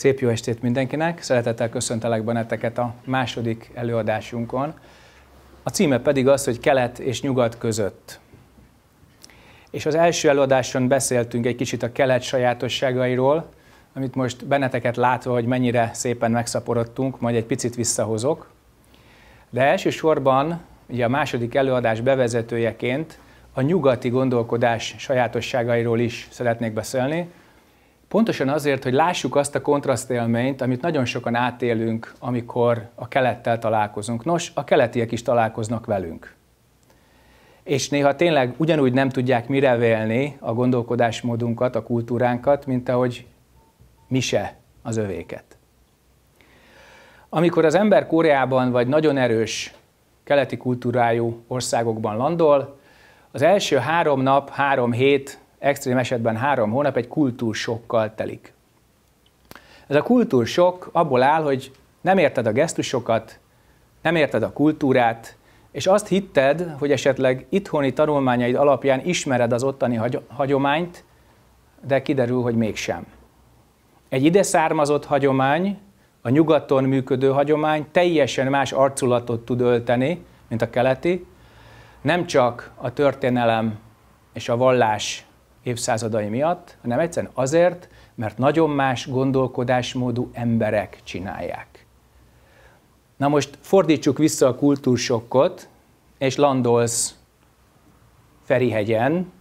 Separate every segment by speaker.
Speaker 1: Szép jó estét mindenkinek! Szeretettel köszöntelek benneteket a második előadásunkon. A címe pedig az, hogy kelet és nyugat között. És az első előadáson beszéltünk egy kicsit a kelet sajátosságairól, amit most benneteket látva, hogy mennyire szépen megszaporodtunk, majd egy picit visszahozok. De elsősorban ugye a második előadás bevezetőjeként a nyugati gondolkodás sajátosságairól is szeretnék beszélni, Pontosan azért, hogy lássuk azt a kontrasztélményt, amit nagyon sokan átélünk, amikor a kelettel találkozunk. Nos, a keletiek is találkoznak velünk. És néha tényleg ugyanúgy nem tudják mire vélni a gondolkodásmódunkat, a kultúránkat, mint ahogy mi se az övéket. Amikor az ember Koreában vagy nagyon erős keleti kultúrájú országokban landol, az első három nap, három hét extrém esetben három hónap egy kultúrsokkal telik. Ez a kultúrsok abból áll, hogy nem érted a gesztusokat, nem érted a kultúrát, és azt hitted, hogy esetleg itthoni tanulmányaid alapján ismered az ottani hagyományt, de kiderül, hogy mégsem. Egy ide származott hagyomány, a nyugaton működő hagyomány teljesen más arculatot tud ölteni, mint a keleti, nem csak a történelem és a vallás évszázadai miatt, hanem egyszerűen azért, mert nagyon más gondolkodásmódú emberek csinálják. Na most fordítsuk vissza a kultúrsokkot, és landolsz Ferihegyen,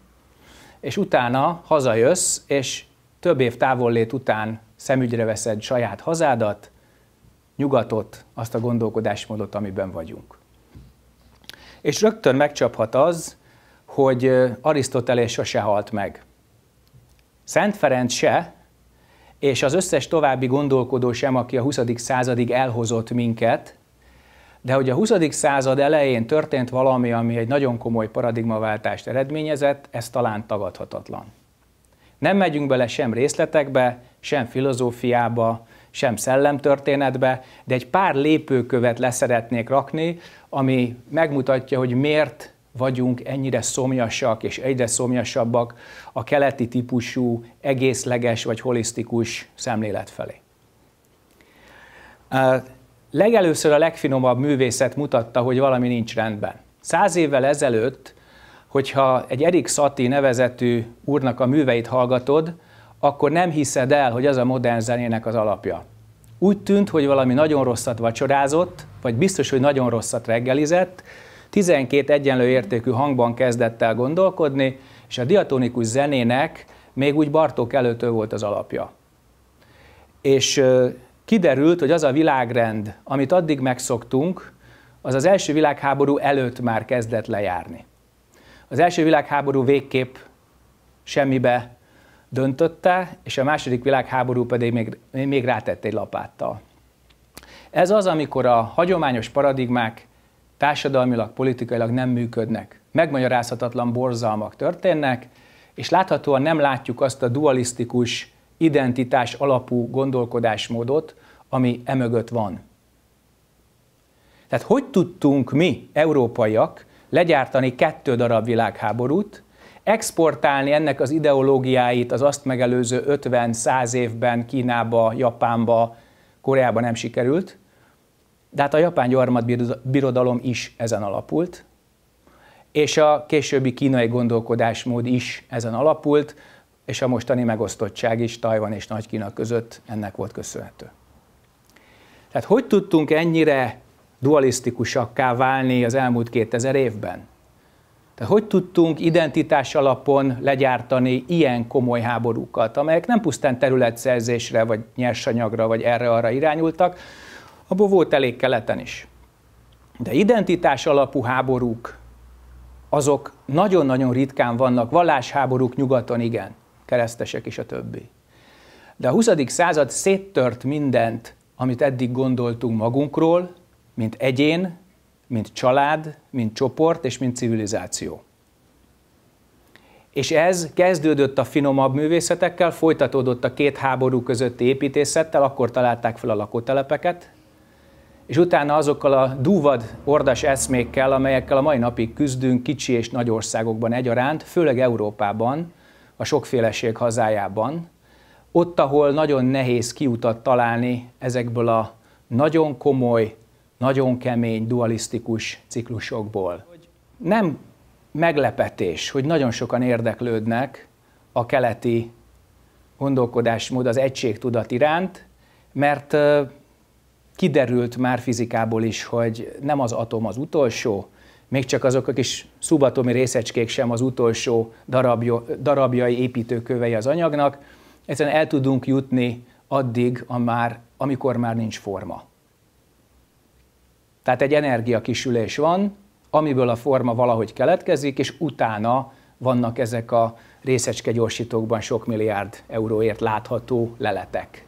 Speaker 1: és utána hazajössz, és több év távollét után szemügyre veszed saját hazádat, nyugatot, azt a gondolkodásmódot, amiben vagyunk. És rögtön megcsaphat az, hogy Arisztotelés sose halt meg. Szent Ferenc se, és az összes további gondolkodó sem, aki a 20. századig elhozott minket, de hogy a 20. század elején történt valami, ami egy nagyon komoly paradigmaváltást eredményezett, ez talán tagadhatatlan. Nem megyünk bele sem részletekbe, sem filozófiába, sem szellemtörténetbe, de egy pár lépőkövet leszeretnék rakni, ami megmutatja, hogy miért vagyunk ennyire szomjasak és egyre szomjasabbak a keleti típusú, egészleges vagy holisztikus szemlélet felé. Legelőször a legfinomabb művészet mutatta, hogy valami nincs rendben. Száz évvel ezelőtt, hogyha egy Erik Szati nevezetű úrnak a műveit hallgatod, akkor nem hiszed el, hogy az a modern zenének az alapja. Úgy tűnt, hogy valami nagyon rosszat vacsorázott, vagy biztos, hogy nagyon rosszat reggelizett, 12 egyenlő értékű hangban kezdett el gondolkodni, és a diatonikus zenének még úgy Bartók előtt volt az alapja. És kiderült, hogy az a világrend, amit addig megszoktunk, az az első világháború előtt már kezdett lejárni. Az első világháború végképp semmibe döntötte, és a második világháború pedig még, még rátett egy lapáttal. Ez az, amikor a hagyományos paradigmák társadalmilag, politikailag nem működnek. Megmagyarázhatatlan borzalmak történnek, és láthatóan nem látjuk azt a dualisztikus, identitás alapú gondolkodásmódot, ami emögött van. Tehát hogy tudtunk mi, európaiak, legyártani kettő darab világháborút, exportálni ennek az ideológiáit az azt megelőző 50-100 évben Kínába, Japánba, Koreába nem sikerült, de hát a japán gyarmatbirodalom is ezen alapult, és a későbbi kínai gondolkodásmód is ezen alapult, és a mostani megosztottság is Tajvan és Nagy-Kína között ennek volt köszönhető. Tehát hogy tudtunk ennyire dualisztikusakká válni az elmúlt 2000 évben? Tehát hogy tudtunk identitás alapon legyártani ilyen komoly háborúkat, amelyek nem pusztán területszerzésre, vagy nyersanyagra, vagy erre-arra irányultak, abból volt elég keleten is. De identitás alapú háborúk, azok nagyon-nagyon ritkán vannak, vallásháborúk nyugaton igen, keresztesek és a többi. De a 20. század széttört mindent, amit eddig gondoltunk magunkról, mint egyén, mint család, mint csoport és mint civilizáció. És ez kezdődött a finomabb művészetekkel, folytatódott a két háború közötti építészettel, akkor találták fel a lakótelepeket, és utána azokkal a dúvad ordas eszmékkel, amelyekkel a mai napig küzdünk kicsi és nagy országokban egyaránt, főleg Európában, a sokféleség hazájában, ott, ahol nagyon nehéz kiutat találni ezekből a nagyon komoly, nagyon kemény, dualisztikus ciklusokból. Nem meglepetés, hogy nagyon sokan érdeklődnek a keleti gondolkodásmód az egységtudat iránt, mert kiderült már fizikából is, hogy nem az atom az utolsó, még csak azok a kis szubatomi részecskék sem az utolsó darabja, darabjai, építőkövei az anyagnak, egyszerűen el tudunk jutni addig, a már, amikor már nincs forma. Tehát egy energiakisülés van, amiből a forma valahogy keletkezik, és utána vannak ezek a részecske gyorsítókban sok milliárd euróért látható leletek.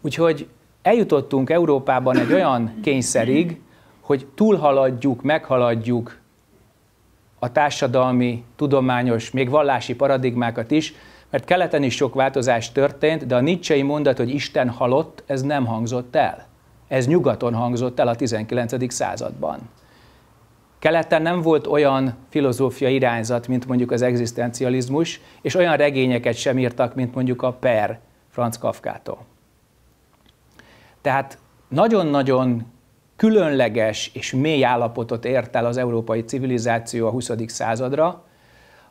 Speaker 1: Úgyhogy eljutottunk Európában egy olyan kényszerig, hogy túlhaladjuk, meghaladjuk a társadalmi, tudományos, még vallási paradigmákat is, mert keleten is sok változás történt, de a Nietzschei mondat, hogy Isten halott, ez nem hangzott el. Ez nyugaton hangzott el a 19. században. Keleten nem volt olyan filozófia irányzat, mint mondjuk az egzisztencializmus, és olyan regényeket sem írtak, mint mondjuk a Per Franz Kafkától. Tehát nagyon-nagyon különleges és mély állapotot ért el az európai civilizáció a 20. századra,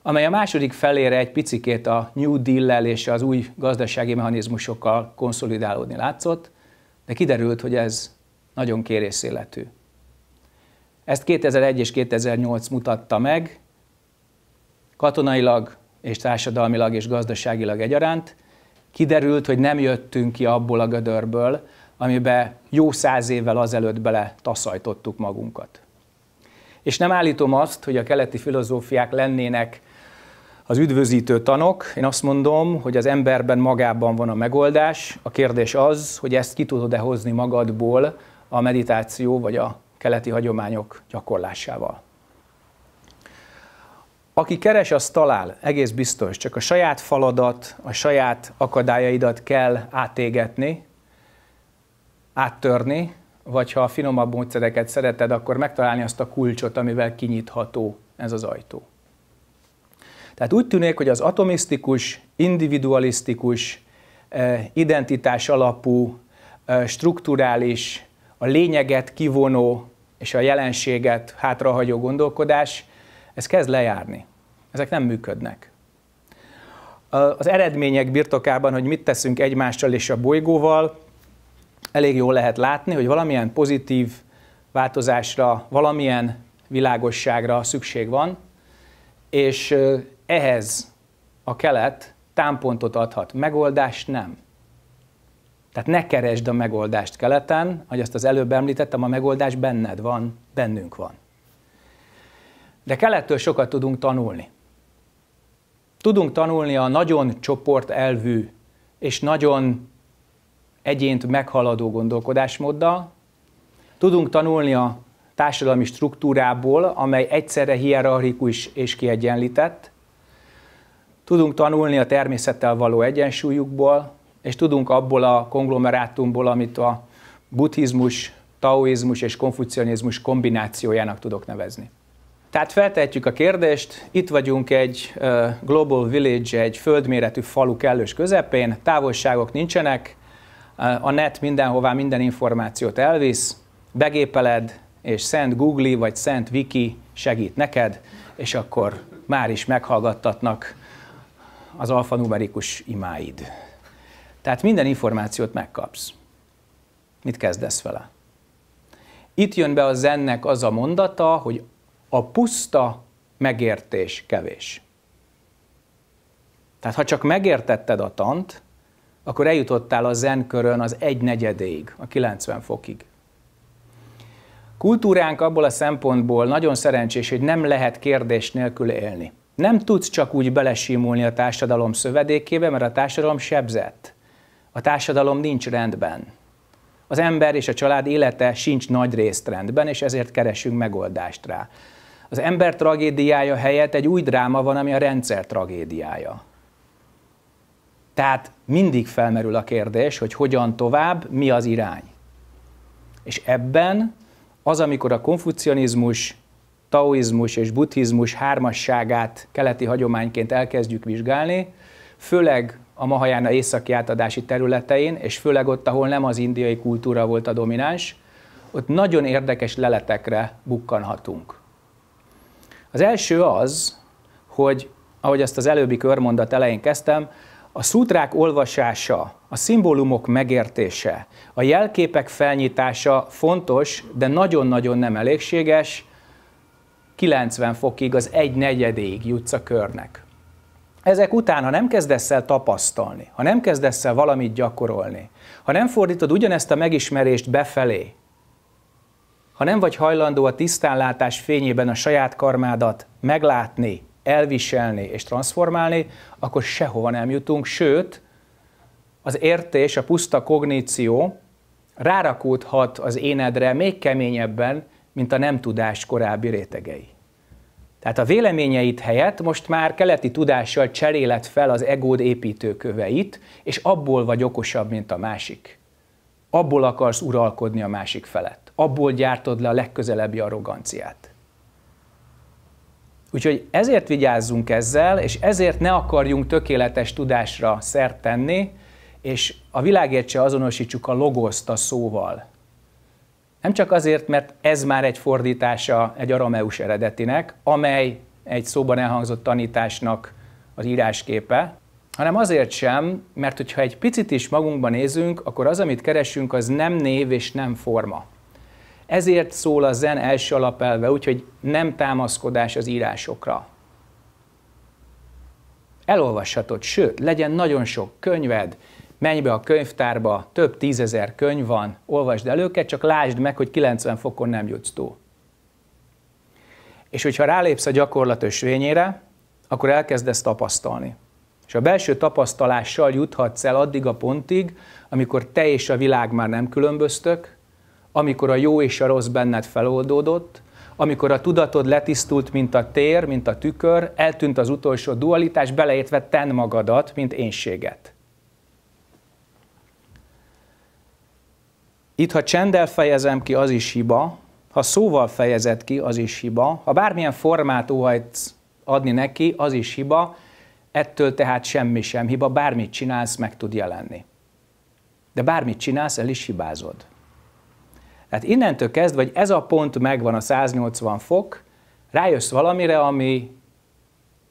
Speaker 1: amely a második felére egy picikét a New Deal-lel és az új gazdasági mechanizmusokkal konszolidálódni látszott, de kiderült, hogy ez nagyon kérészéletű. Ezt 2001 és 2008 mutatta meg, katonailag és társadalmilag és gazdaságilag egyaránt. Kiderült, hogy nem jöttünk ki abból a gödörből, amiben jó száz évvel azelőtt bele taszajtottuk magunkat. És nem állítom azt, hogy a keleti filozófiák lennének az üdvözítő tanok. Én azt mondom, hogy az emberben magában van a megoldás. A kérdés az, hogy ezt ki tudod-e hozni magadból a meditáció vagy a keleti hagyományok gyakorlásával. Aki keres, az talál, egész biztos, csak a saját faladat, a saját akadályaidat kell átégetni, áttörni, vagy ha a finomabb módszereket szereted, akkor megtalálni azt a kulcsot, amivel kinyitható ez az ajtó. Tehát úgy tűnik, hogy az atomisztikus, individualisztikus, eh, identitás alapú, eh, strukturális, a lényeget kivonó és a jelenséget hátrahagyó gondolkodás, ez kezd lejárni. Ezek nem működnek. Az eredmények birtokában, hogy mit teszünk egymással és a bolygóval, elég jól lehet látni, hogy valamilyen pozitív változásra, valamilyen világosságra szükség van, és ehhez a kelet támpontot adhat, megoldást nem. Tehát ne keresd a megoldást keleten, ahogy azt az előbb említettem, a megoldás benned van, bennünk van. De kelettől sokat tudunk tanulni. Tudunk tanulni a nagyon csoportelvű és nagyon egyént meghaladó gondolkodásmóddal, tudunk tanulni a társadalmi struktúrából, amely egyszerre hierarchikus és kiegyenlített, tudunk tanulni a természettel való egyensúlyukból, és tudunk abból a konglomerátumból, amit a buddhizmus, taoizmus és konfucianizmus kombinációjának tudok nevezni. Tehát feltehetjük a kérdést, itt vagyunk egy Global Village, egy földméretű falu kellős közepén, távolságok nincsenek, a net mindenhová minden információt elvisz, begépeled, és szent Google vagy szent Wiki segít neked, és akkor már is meghallgattatnak az alfanumerikus imáid. Tehát minden információt megkapsz. Mit kezdesz vele? Itt jön be a zennek az a mondata, hogy a puszta megértés kevés. Tehát ha csak megértetted a tant, akkor eljutottál a zenkörön az egy negyedéig, a 90 fokig. Kultúránk abból a szempontból nagyon szerencsés, hogy nem lehet kérdés nélkül élni. Nem tudsz csak úgy belesimulni a társadalom szövedékébe, mert a társadalom sebzett. A társadalom nincs rendben. Az ember és a család élete sincs nagy részt rendben, és ezért keresünk megoldást rá. Az ember tragédiája helyett egy új dráma van, ami a rendszer tragédiája. Tehát mindig felmerül a kérdés, hogy hogyan tovább, mi az irány. És ebben az, amikor a konfucianizmus, taoizmus és buddhizmus hármasságát keleti hagyományként elkezdjük vizsgálni, főleg a Mahajána északi átadási területein, és főleg ott, ahol nem az indiai kultúra volt a domináns, ott nagyon érdekes leletekre bukkanhatunk. Az első az, hogy ahogy ezt az előbbi körmondat elején kezdtem, a szútrák olvasása, a szimbólumok megértése, a jelképek felnyitása fontos, de nagyon-nagyon nem elégséges, 90 fokig, az egy negyedéig jutsz a körnek. Ezek után, ha nem kezdesz el tapasztalni, ha nem kezdesz el valamit gyakorolni, ha nem fordítod ugyanezt a megismerést befelé, ha nem vagy hajlandó a tisztánlátás fényében a saját karmádat meglátni, elviselni és transformálni, akkor sehova nem jutunk, sőt, az értés, a puszta kogníció rárakódhat az énedre még keményebben, mint a nem tudás korábbi rétegei. Tehát a véleményeit helyett most már keleti tudással cseréled fel az egód építőköveit, és abból vagy okosabb, mint a másik. Abból akarsz uralkodni a másik felett. Abból gyártod le a legközelebbi arroganciát. Úgyhogy ezért vigyázzunk ezzel, és ezért ne akarjunk tökéletes tudásra szert tenni, és a világért se azonosítsuk a logoszt a szóval. Nem csak azért, mert ez már egy fordítása egy arameus eredetinek, amely egy szóban elhangzott tanításnak az írásképe, hanem azért sem, mert hogyha egy picit is magunkban nézünk, akkor az, amit keresünk, az nem név és nem forma. Ezért szól a zen első alapelve, úgyhogy nem támaszkodás az írásokra. Elolvashatod, sőt, legyen nagyon sok könyved, menj be a könyvtárba, több tízezer könyv van, olvasd el őket, csak lásd meg, hogy 90 fokon nem jutsz túl. És hogyha rálépsz a gyakorlat ösvényére, akkor elkezdesz tapasztalni. És a belső tapasztalással juthatsz el addig a pontig, amikor te és a világ már nem különböztök, amikor a jó és a rossz benned feloldódott, amikor a tudatod letisztult, mint a tér, mint a tükör, eltűnt az utolsó dualitás, beleértve ten magadat, mint énséget. Itt, ha csendel fejezem ki, az is hiba, ha szóval fejezed ki, az is hiba, ha bármilyen formát óhajtsz adni neki, az is hiba, ettől tehát semmi sem hiba, bármit csinálsz, meg tud jelenni. De bármit csinálsz, el is hibázod. Tehát innentől kezdve, vagy ez a pont megvan a 180 fok, rájössz valamire, ami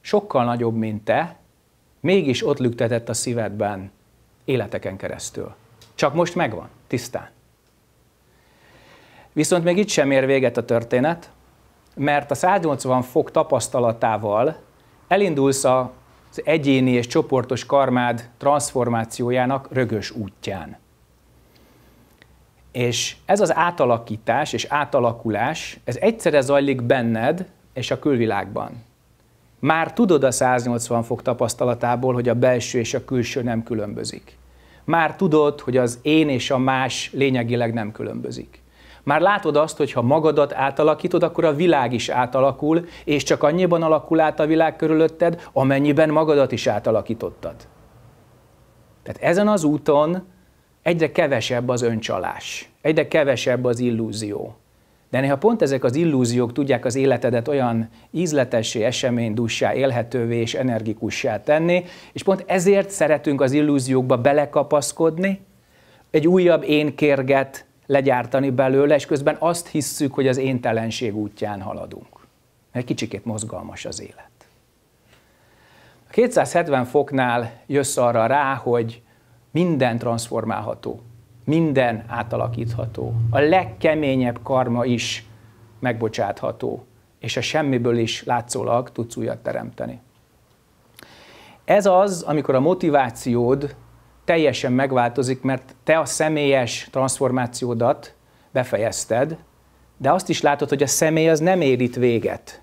Speaker 1: sokkal nagyobb, mint te, mégis ott lüktetett a szívedben életeken keresztül. Csak most megvan, tisztán. Viszont még itt sem ér véget a történet, mert a 180 fok tapasztalatával elindulsz az egyéni és csoportos karmád transformációjának rögös útján. És ez az átalakítás és átalakulás, ez egyszerre zajlik benned és a külvilágban. Már tudod a 180 fok tapasztalatából, hogy a belső és a külső nem különbözik. Már tudod, hogy az én és a más lényegileg nem különbözik. Már látod azt, hogy ha magadat átalakítod, akkor a világ is átalakul, és csak annyiban alakul át a világ körülötted, amennyiben magadat is átalakítottad. Tehát ezen az úton egyre kevesebb az öncsalás, egyre kevesebb az illúzió. De néha pont ezek az illúziók tudják az életedet olyan ízletessé, eseménydussá, élhetővé és energikussá tenni, és pont ezért szeretünk az illúziókba belekapaszkodni, egy újabb én kérget legyártani belőle, és közben azt hisszük, hogy az éntelenség útján haladunk. Egy kicsikét mozgalmas az élet. A 270 foknál jössz arra rá, hogy minden transformálható, minden átalakítható. A legkeményebb karma is megbocsátható, és a semmiből is látszólag tudsz újat teremteni. Ez az, amikor a motivációd teljesen megváltozik, mert te a személyes transformációdat befejezted, de azt is látod, hogy a személy az nem ér itt véget.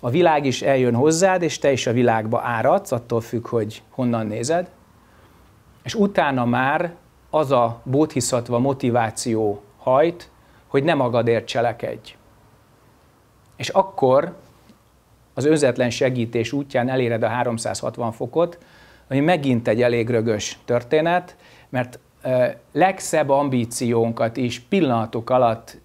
Speaker 1: A világ is eljön hozzád, és te is a világba áradsz, attól függ, hogy honnan nézed, és utána már az a bóthiszatva motiváció hajt, hogy nem magadért cselekedj. És akkor az önzetlen segítés útján eléred a 360 fokot, ami megint egy elég rögös történet, mert legszebb ambíciónkat is pillanatok alatt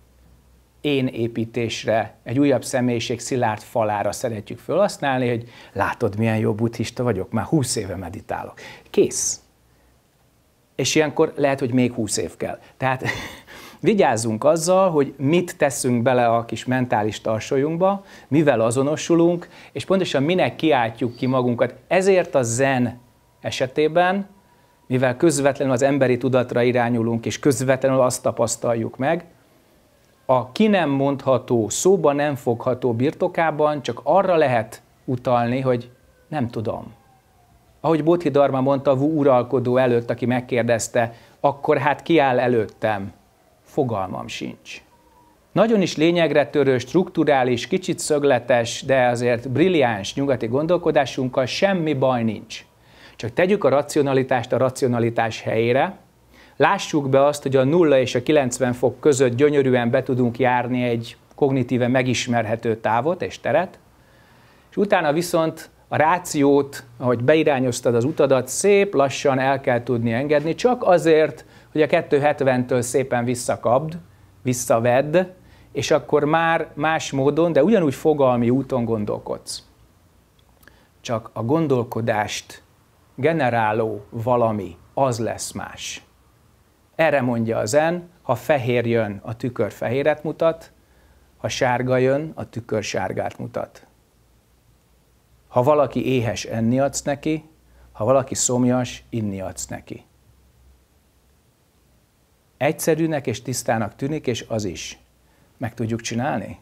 Speaker 1: én építésre, egy újabb személyiség szilárd falára szeretjük felhasználni, hogy látod, milyen jó buddhista vagyok, már 20 éve meditálok. Kész és ilyenkor lehet, hogy még 20 év kell. Tehát vigyázzunk azzal, hogy mit teszünk bele a kis mentális tarsolyunkba, mivel azonosulunk, és pontosan minek kiáltjuk ki magunkat. Ezért a zen esetében, mivel közvetlenül az emberi tudatra irányulunk, és közvetlenül azt tapasztaljuk meg, a ki nem mondható, szóba nem fogható birtokában csak arra lehet utalni, hogy nem tudom, ahogy Bodhidharma mondta a uralkodó előtt, aki megkérdezte, akkor hát ki áll előttem? Fogalmam sincs. Nagyon is lényegre törő, strukturális, kicsit szögletes, de azért brilliáns nyugati gondolkodásunkkal semmi baj nincs. Csak tegyük a racionalitást a racionalitás helyére, lássuk be azt, hogy a 0 és a 90 fok között gyönyörűen be tudunk járni egy kognitíven megismerhető távot és teret, és utána viszont a rációt, ahogy beirányoztad az utadat, szép lassan el kell tudni engedni, csak azért, hogy a 270-től szépen visszakapd, visszavedd, és akkor már más módon, de ugyanúgy fogalmi úton gondolkodsz. Csak a gondolkodást generáló valami, az lesz más. Erre mondja az en, ha fehér jön, a tükör fehéret mutat, ha sárga jön, a tükör sárgát mutat. Ha valaki éhes, enni adsz neki, ha valaki szomjas, inni adsz neki. Egyszerűnek és tisztának tűnik, és az is. Meg tudjuk csinálni?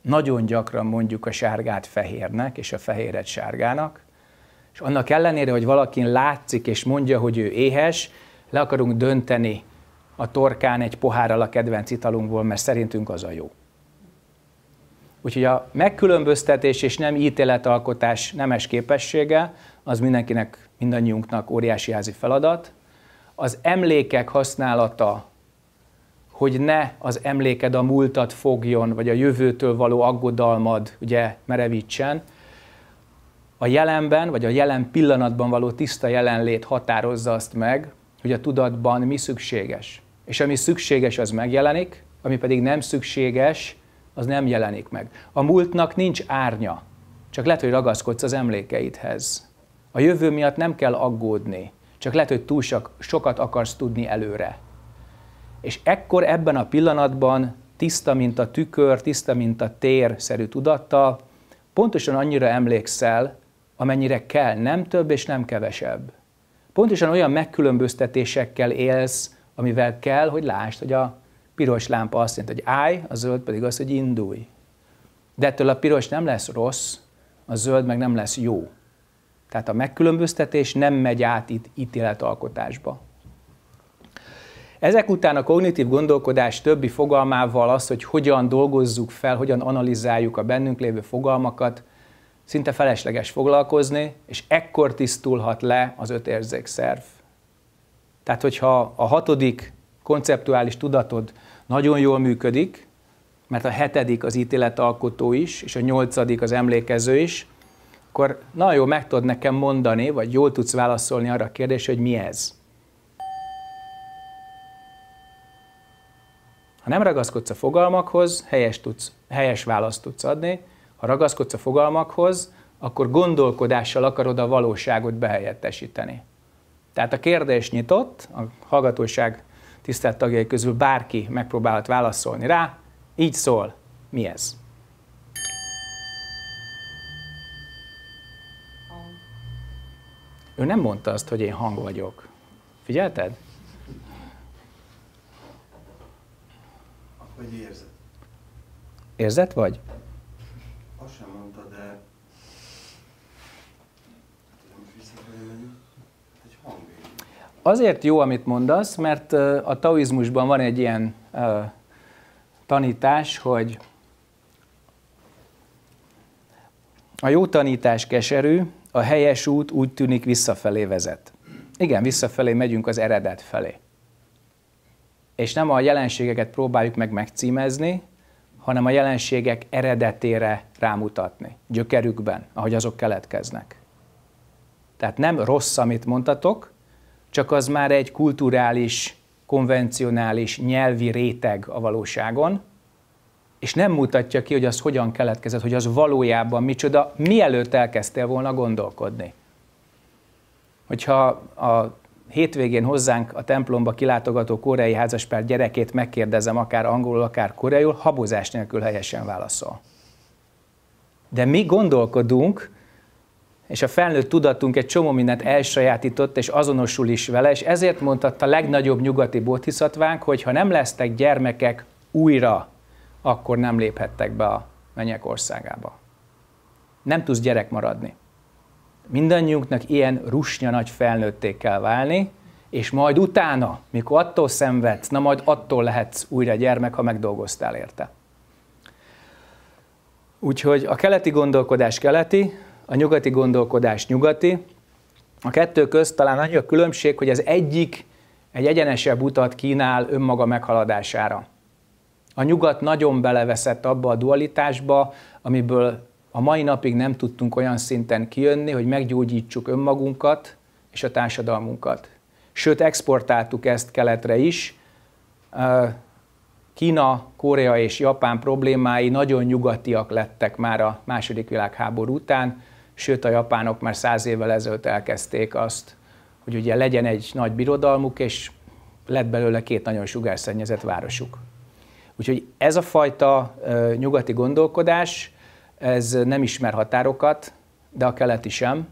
Speaker 1: Nagyon gyakran mondjuk a sárgát fehérnek, és a fehéret sárgának, és annak ellenére, hogy valakin látszik, és mondja, hogy ő éhes, le akarunk dönteni a torkán egy pohárral a kedvenc italunkból, mert szerintünk az a jó. Úgyhogy a megkülönböztetés és nem ítéletalkotás nemes képessége az mindenkinek, mindannyiunknak óriási házi feladat. Az emlékek használata, hogy ne az emléked a múltat fogjon, vagy a jövőtől való aggodalmad ugye merevítsen, a jelenben, vagy a jelen pillanatban való tiszta jelenlét határozza azt meg, hogy a tudatban mi szükséges. És ami szükséges, az megjelenik, ami pedig nem szükséges, az nem jelenik meg. A múltnak nincs árnya, csak lehet, hogy ragaszkodsz az emlékeidhez. A jövő miatt nem kell aggódni, csak lehet, hogy túl sok, sokat akarsz tudni előre. És ekkor ebben a pillanatban tiszta, mint a tükör, tiszta, mint a tér szerű tudattal, pontosan annyira emlékszel, amennyire kell, nem több és nem kevesebb. Pontosan olyan megkülönböztetésekkel élsz, amivel kell, hogy lásd, hogy a piros lámpa azt jelenti, hogy állj, a zöld pedig az, hogy indulj. De ettől a piros nem lesz rossz, a zöld meg nem lesz jó. Tehát a megkülönböztetés nem megy át itt ítéletalkotásba. Ezek után a kognitív gondolkodás többi fogalmával az, hogy hogyan dolgozzuk fel, hogyan analizáljuk a bennünk lévő fogalmakat, szinte felesleges foglalkozni, és ekkor tisztulhat le az öt érzékszerv. Tehát, hogyha a hatodik konceptuális tudatod nagyon jól működik, mert a hetedik az ítéletalkotó is, és a nyolcadik az emlékező is, akkor nagyon jó, meg tudod nekem mondani, vagy jól tudsz válaszolni arra a kérdésre, hogy mi ez. Ha nem ragaszkodsz a fogalmakhoz, helyes, tudsz, helyes választ tudsz adni. Ha ragaszkodsz a fogalmakhoz, akkor gondolkodással akarod a valóságot behelyettesíteni. Tehát a kérdés nyitott, a hallgatóság tisztelt tagjai közül bárki megpróbálhat válaszolni rá. Így szól, mi ez? Ő nem mondta azt, hogy én hang vagyok. Figyelted? Vagy érzet. Érzet vagy? Azért jó, amit mondasz, mert a taoizmusban van egy ilyen uh, tanítás, hogy a jó tanítás keserű, a helyes út úgy tűnik visszafelé vezet. Igen, visszafelé megyünk az eredet felé. És nem a jelenségeket próbáljuk meg megcímezni, hanem a jelenségek eredetére rámutatni, gyökerükben, ahogy azok keletkeznek. Tehát nem rossz, amit mondtatok, csak az már egy kulturális, konvencionális nyelvi réteg a valóságon, és nem mutatja ki, hogy az hogyan keletkezett, hogy az valójában micsoda, mielőtt elkezdtél volna gondolkodni. Hogyha a hétvégén hozzánk a templomba kilátogató koreai házaspár gyerekét megkérdezem, akár angolul, akár koreaiul, habozás nélkül helyesen válaszol. De mi gondolkodunk, és a felnőtt tudatunk egy csomó mindent elsajátított, és azonosul is vele, és ezért mondta, a legnagyobb nyugati bóthiszatvánk, hogy ha nem lesztek gyermekek újra, akkor nem léphettek be a mennyek országába. Nem tudsz gyerek maradni. Mindannyiunknak ilyen rusnya nagy felnőtté kell válni, és majd utána, mikor attól szenvedsz, na majd attól lehetsz újra gyermek, ha megdolgoztál érte. Úgyhogy a keleti gondolkodás keleti, a nyugati gondolkodás nyugati. A kettő közt talán annyi a különbség, hogy az egyik egy egyenesebb utat kínál önmaga meghaladására. A nyugat nagyon beleveszett abba a dualitásba, amiből a mai napig nem tudtunk olyan szinten kijönni, hogy meggyógyítsuk önmagunkat és a társadalmunkat. Sőt, exportáltuk ezt keletre is. Kína, Korea és Japán problémái nagyon nyugatiak lettek már a második világháború után, sőt a japánok már száz évvel ezelőtt elkezdték azt, hogy ugye legyen egy nagy birodalmuk, és lett belőle két nagyon sugárszennyezett városuk. Úgyhogy ez a fajta nyugati gondolkodás, ez nem ismer határokat, de a keleti sem.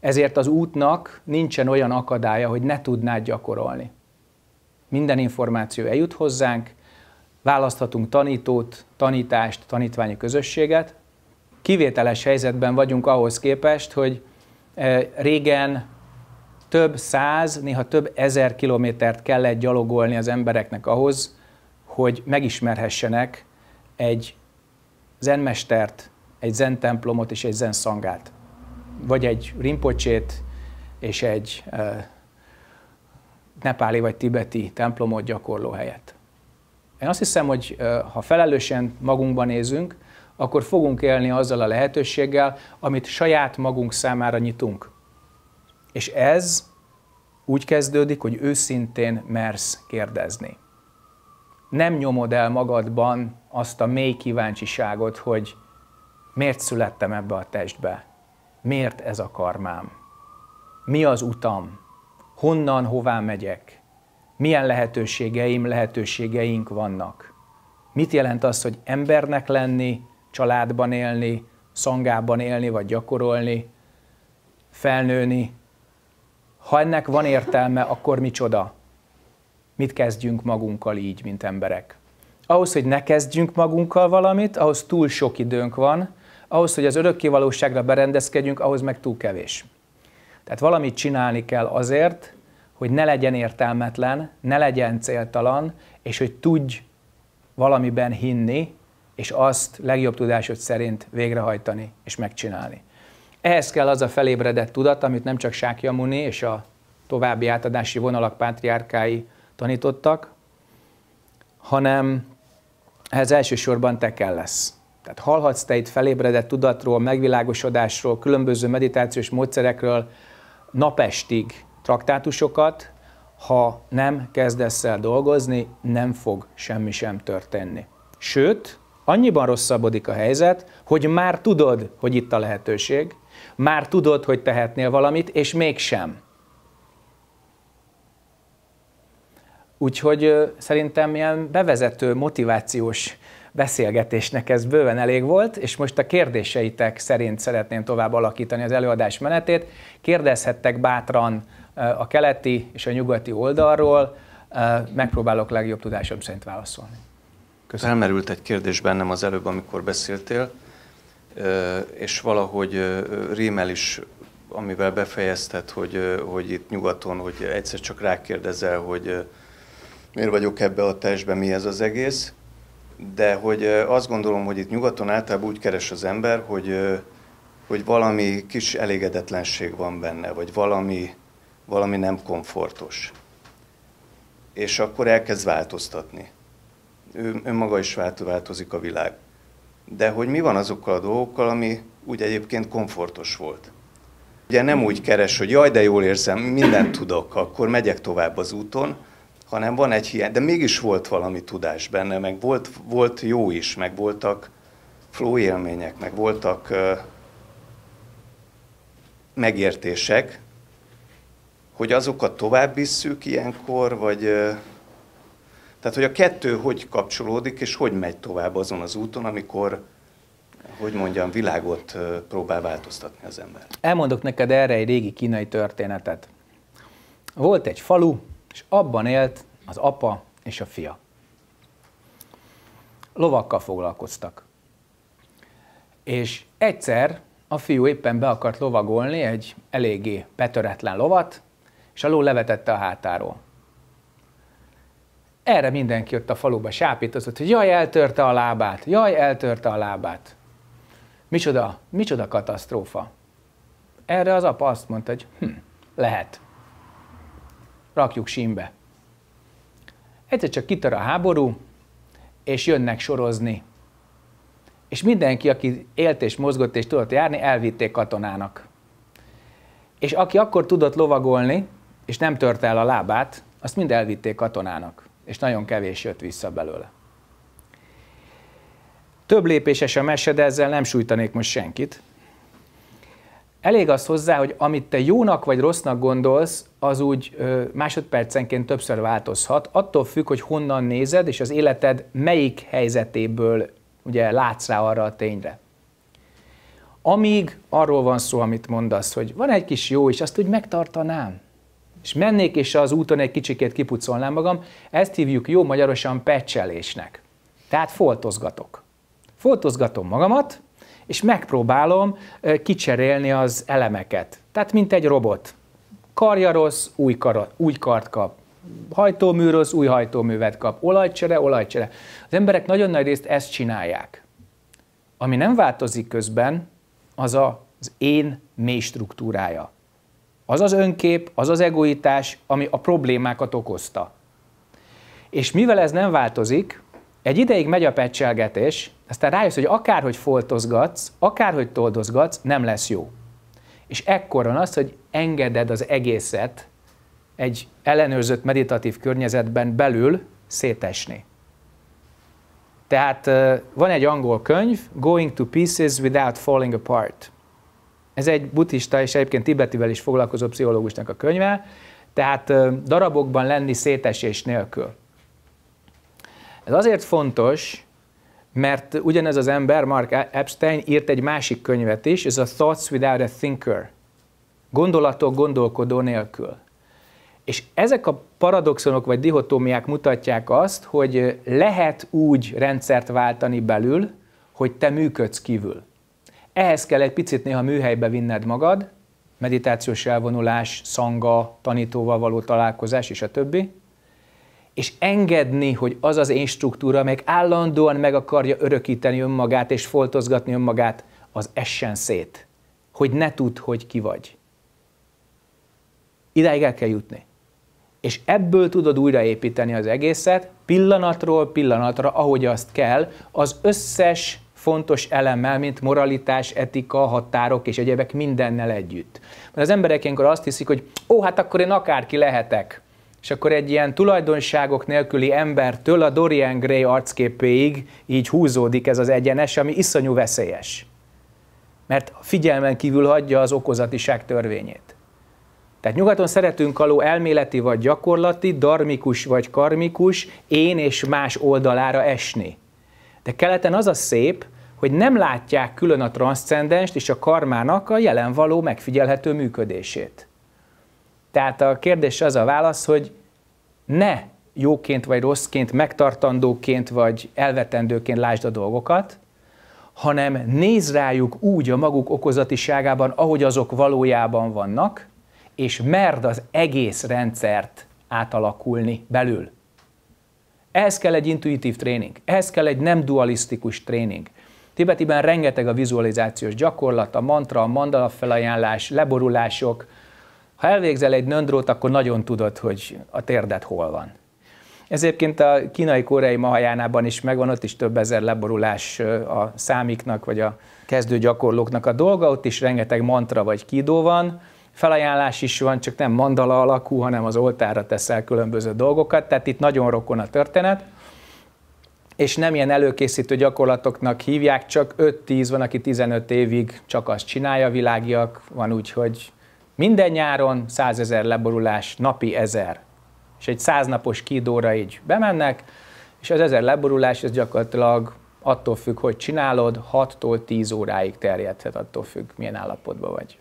Speaker 1: Ezért az útnak nincsen olyan akadálya, hogy ne tudnád gyakorolni. Minden információ eljut hozzánk, választhatunk tanítót, tanítást, tanítványi közösséget, kivételes helyzetben vagyunk ahhoz képest, hogy e, régen több száz, néha több ezer kilométert kellett gyalogolni az embereknek ahhoz, hogy megismerhessenek egy zenmestert, egy zentemplomot és egy zenszangát. Vagy egy rimpocsét és egy e, nepáli vagy tibeti templomot gyakorló helyet. Én azt hiszem, hogy e, ha felelősen magunkban nézünk, akkor fogunk élni azzal a lehetőséggel, amit saját magunk számára nyitunk. És ez úgy kezdődik, hogy őszintén mersz kérdezni. Nem nyomod el magadban azt a mély kíváncsiságot, hogy miért születtem ebbe a testbe, miért ez a karmám, mi az utam, honnan, hová megyek, milyen lehetőségeim, lehetőségeink vannak. Mit jelent az, hogy embernek lenni, családban élni, szangában élni, vagy gyakorolni, felnőni. Ha ennek van értelme, akkor micsoda? Mit kezdjünk magunkkal így, mint emberek? Ahhoz, hogy ne kezdjünk magunkkal valamit, ahhoz túl sok időnk van, ahhoz, hogy az örökkévalóságra berendezkedjünk, ahhoz meg túl kevés. Tehát valamit csinálni kell azért, hogy ne legyen értelmetlen, ne legyen céltalan, és hogy tudj valamiben hinni, és azt legjobb tudásod szerint végrehajtani és megcsinálni. Ehhez kell az a felébredett tudat, amit nem csak Muni és a további átadási vonalak pátriárkái tanítottak, hanem ehhez elsősorban te kell lesz. Tehát hallhatsz te itt felébredett tudatról, megvilágosodásról, különböző meditációs módszerekről napestig traktátusokat, ha nem kezdesz el dolgozni, nem fog semmi sem történni. Sőt, Annyiban rosszabbodik a helyzet, hogy már tudod, hogy itt a lehetőség, már tudod, hogy tehetnél valamit, és mégsem. Úgyhogy szerintem ilyen bevezető, motivációs beszélgetésnek ez bőven elég volt, és most a kérdéseitek szerint szeretném tovább alakítani az előadás menetét. Kérdezhettek bátran a keleti és a nyugati oldalról, megpróbálok legjobb tudásom szerint válaszolni.
Speaker 2: Köszönöm. Felmerült egy kérdés bennem az előbb, amikor beszéltél, és valahogy rímel is, amivel befejezted, hogy, hogy itt nyugaton, hogy egyszer csak rákérdezel, hogy miért vagyok ebbe a testbe, mi ez az egész. De hogy azt gondolom, hogy itt nyugaton általában úgy keres az ember, hogy, hogy valami kis elégedetlenség van benne, vagy valami, valami nem komfortos. És akkor elkezd változtatni ő, önmaga is változik a világ. De hogy mi van azokkal a dolgokkal, ami úgy egyébként komfortos volt. Ugye nem úgy keres, hogy jaj, de jól érzem, mindent tudok, akkor megyek tovább az úton, hanem van egy hiány, de mégis volt valami tudás benne, meg volt, volt jó is, meg voltak flow élmények, meg voltak megértések, hogy azokat tovább visszük ilyenkor, vagy tehát, hogy a kettő hogy kapcsolódik, és hogy megy tovább azon az úton, amikor, hogy mondjam, világot próbál változtatni az ember.
Speaker 1: Elmondok neked erre egy régi kínai történetet. Volt egy falu, és abban élt az apa és a fia. Lovakkal foglalkoztak. És egyszer a fiú éppen be akart lovagolni egy eléggé petöretlen lovat, és alul levetette a hátáról. Erre mindenki ott a faluba sápítozott, hogy jaj, eltörte a lábát, jaj, eltörte a lábát. Micsoda, micsoda katasztrófa. Erre az apa azt mondta, hogy hm, lehet. Rakjuk simbe. Egyszer csak kitör a háború, és jönnek sorozni. És mindenki, aki élt és mozgott és tudott járni, elvitték katonának. És aki akkor tudott lovagolni, és nem tört el a lábát, azt mind elvitték katonának és nagyon kevés jött vissza belőle. Több lépéses a mese, de ezzel nem sújtanék most senkit. Elég az hozzá, hogy amit te jónak vagy rossznak gondolsz, az úgy másodpercenként többször változhat, attól függ, hogy honnan nézed, és az életed melyik helyzetéből ugye látsz rá arra a tényre. Amíg arról van szó, amit mondasz, hogy van egy kis jó, és azt úgy megtartanám, és mennék, és az úton egy kicsikét kipucolnám magam, ezt hívjuk jó magyarosan pecselésnek. Tehát foltozgatok. Foltozgatom magamat, és megpróbálom kicserélni az elemeket. Tehát, mint egy robot. Karja rossz, új, kar, új kart kap. Hajtómű rossz, új hajtóművet kap. Olajcsere, olajcsere. Az emberek nagyon nagy részt ezt csinálják. Ami nem változik közben, az az én mély struktúrája az az önkép, az az egoitás, ami a problémákat okozta. És mivel ez nem változik, egy ideig megy a pecselgetés, aztán rájössz, hogy akárhogy foltozgatsz, akárhogy toldozgatsz, nem lesz jó. És ekkor van az, hogy engeded az egészet egy ellenőrzött meditatív környezetben belül szétesni. Tehát van egy angol könyv, Going to Pieces Without Falling Apart – ez egy buddhista és egyébként tibetivel is foglalkozó pszichológusnak a könyve, tehát darabokban lenni szétesés nélkül. Ez azért fontos, mert ugyanez az ember, Mark e- Epstein írt egy másik könyvet is, ez a Thoughts Without a Thinker, gondolatok gondolkodó nélkül. És ezek a paradoxonok vagy dihotómiák mutatják azt, hogy lehet úgy rendszert váltani belül, hogy te működsz kívül. Ehhez kell egy picit néha műhelybe vinned magad, meditációs elvonulás, szanga, tanítóval való találkozás és a többi, és engedni, hogy az az én struktúra, amelyek állandóan meg akarja örökíteni önmagát és foltozgatni önmagát, az essen szét, hogy ne tudd, hogy ki vagy. Idáig el kell jutni. És ebből tudod újraépíteni az egészet, pillanatról pillanatra, ahogy azt kell, az összes fontos elemmel, mint moralitás, etika, határok és egyebek mindennel együtt. Mert az emberek ilyenkor azt hiszik, hogy ó, hát akkor én akárki lehetek. És akkor egy ilyen tulajdonságok nélküli embertől a Dorian Gray arcképéig így húzódik ez az egyenes, ami iszonyú veszélyes. Mert figyelmen kívül hagyja az okozatiság törvényét. Tehát nyugaton szeretünk aló elméleti vagy gyakorlati, darmikus vagy karmikus, én és más oldalára esni. De keleten az a szép, hogy nem látják külön a transzcendenst és a karmának a jelen való megfigyelhető működését. Tehát a kérdés az a válasz, hogy ne jóként vagy rosszként, megtartandóként vagy elvetendőként lásd a dolgokat, hanem néz rájuk úgy a maguk okozatiságában, ahogy azok valójában vannak, és merd az egész rendszert átalakulni belül. Ehhez kell egy intuitív tréning, ehhez kell egy nem dualisztikus tréning. Tibetiben rengeteg a vizualizációs gyakorlat, a mantra, a mandala felajánlás, leborulások. Ha elvégzel egy nöndrót, akkor nagyon tudod, hogy a térdet hol van. Ez egyébként a kínai-koreai mahajánában is megvan, ott is több ezer leborulás a számiknak, vagy a kezdő gyakorlóknak a dolga, ott is rengeteg mantra vagy kidó van, felajánlás is van, csak nem mandala alakú, hanem az oltára teszel különböző dolgokat, tehát itt nagyon rokon a történet, és nem ilyen előkészítő gyakorlatoknak hívják, csak 5-10, van, aki 15 évig csak azt csinálja, világiak, van úgy, hogy minden nyáron 100 ezer leborulás, napi ezer. És egy száznapos kidóra így bemennek, és az ezer leborulás, ez gyakorlatilag attól függ, hogy csinálod, 6-tól 10 óráig terjedhet, attól függ, milyen állapotban vagy.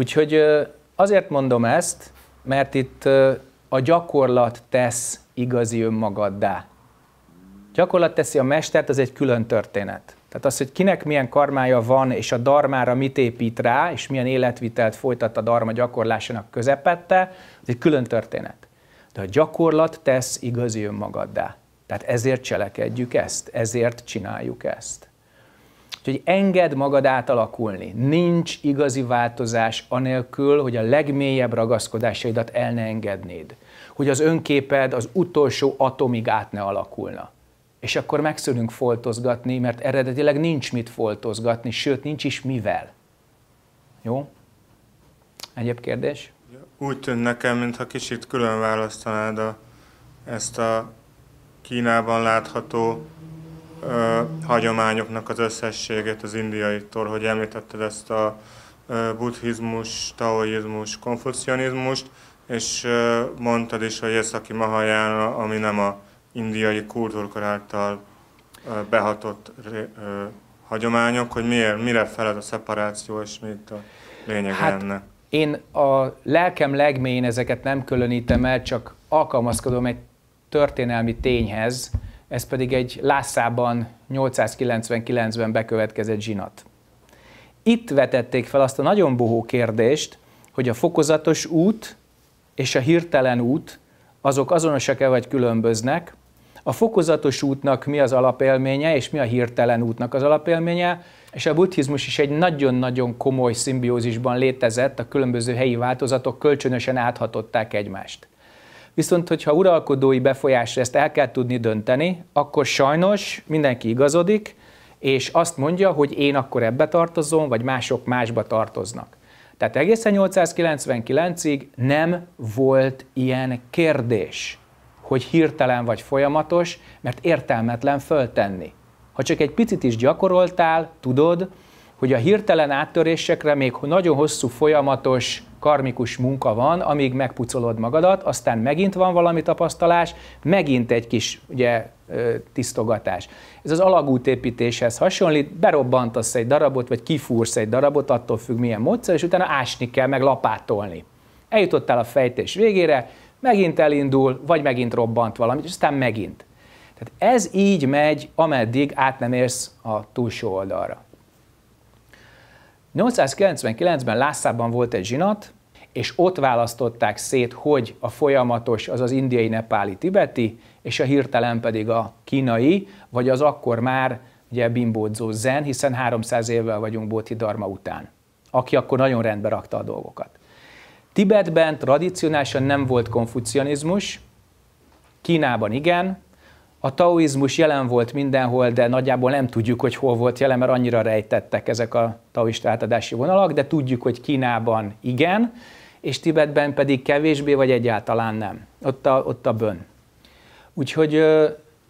Speaker 1: Úgyhogy azért mondom ezt, mert itt a gyakorlat tesz igazi önmagaddá. Gyakorlat teszi a mestert, az egy külön történet. Tehát az, hogy kinek milyen karmája van, és a darmára mit épít rá, és milyen életvitelt folytat a darma gyakorlásának közepette, az egy külön történet. De a gyakorlat tesz igazi önmagaddá. Tehát ezért cselekedjük ezt, ezért csináljuk ezt. Úgyhogy engedd magad átalakulni. Nincs igazi változás anélkül, hogy a legmélyebb ragaszkodásaidat el ne engednéd. Hogy az önképed az utolsó atomig át ne alakulna. És akkor megszűnünk foltozgatni, mert eredetileg nincs mit foltozgatni, sőt, nincs is mivel. Jó?
Speaker 3: Egyéb kérdés? Úgy tűnt nekem, mintha kicsit külön választanád a, ezt a Kínában látható ö, hagyományoknak az összességét az indiaitól, hogy említetted ezt a ö, buddhizmus, taoizmus, konfucianizmust, és ö, mondtad is, hogy aki mahaján, ami nem a indiai kultúrkor által ö, behatott ö, hagyományok, hogy miért, mire feled a szeparáció, és mi itt a lényeg hát, lenne?
Speaker 1: Én a lelkem legmélyén ezeket nem különítem el, csak alkalmazkodom egy történelmi tényhez, ez pedig egy Lászában 899-ben bekövetkezett zsinat. Itt vetették fel azt a nagyon bohó kérdést, hogy a fokozatos út és a hirtelen út azok azonosak-e vagy különböznek, a fokozatos útnak mi az alapélménye, és mi a hirtelen útnak az alapélménye, és a buddhizmus is egy nagyon-nagyon komoly szimbiózisban létezett, a különböző helyi változatok kölcsönösen áthatották egymást. Viszont, hogyha uralkodói befolyásra ezt el kell tudni dönteni, akkor sajnos mindenki igazodik, és azt mondja, hogy én akkor ebbe tartozom, vagy mások másba tartoznak. Tehát egészen 899-ig nem volt ilyen kérdés, hogy hirtelen vagy folyamatos, mert értelmetlen föltenni. Ha csak egy picit is gyakoroltál, tudod, hogy a hirtelen áttörésekre még nagyon hosszú folyamatos karmikus munka van, amíg megpucolod magadat, aztán megint van valami tapasztalás, megint egy kis ugye, tisztogatás. Ez az alagútépítéshez hasonlít, berobbantasz egy darabot, vagy kifúrsz egy darabot, attól függ milyen módszer, és utána ásni kell, meg lapátolni. Eljutottál a fejtés végére, megint elindul, vagy megint robbant valamit, és aztán megint. Tehát ez így megy, ameddig át nem érsz a túlsó oldalra. 899-ben Lászában volt egy zsinat, és ott választották szét, hogy a folyamatos az az indiai, nepáli, tibeti, és a hirtelen pedig a kínai, vagy az akkor már ugye bimbódzó zen, hiszen 300 évvel vagyunk darma után, aki akkor nagyon rendbe rakta a dolgokat. Tibetben tradicionálisan nem volt konfucianizmus, Kínában igen, a taoizmus jelen volt mindenhol, de nagyjából nem tudjuk, hogy hol volt jelen, mert annyira rejtettek ezek a taoista átadási vonalak, de tudjuk, hogy Kínában igen, és Tibetben pedig kevésbé, vagy egyáltalán nem. Ott a, ott a bön. Úgyhogy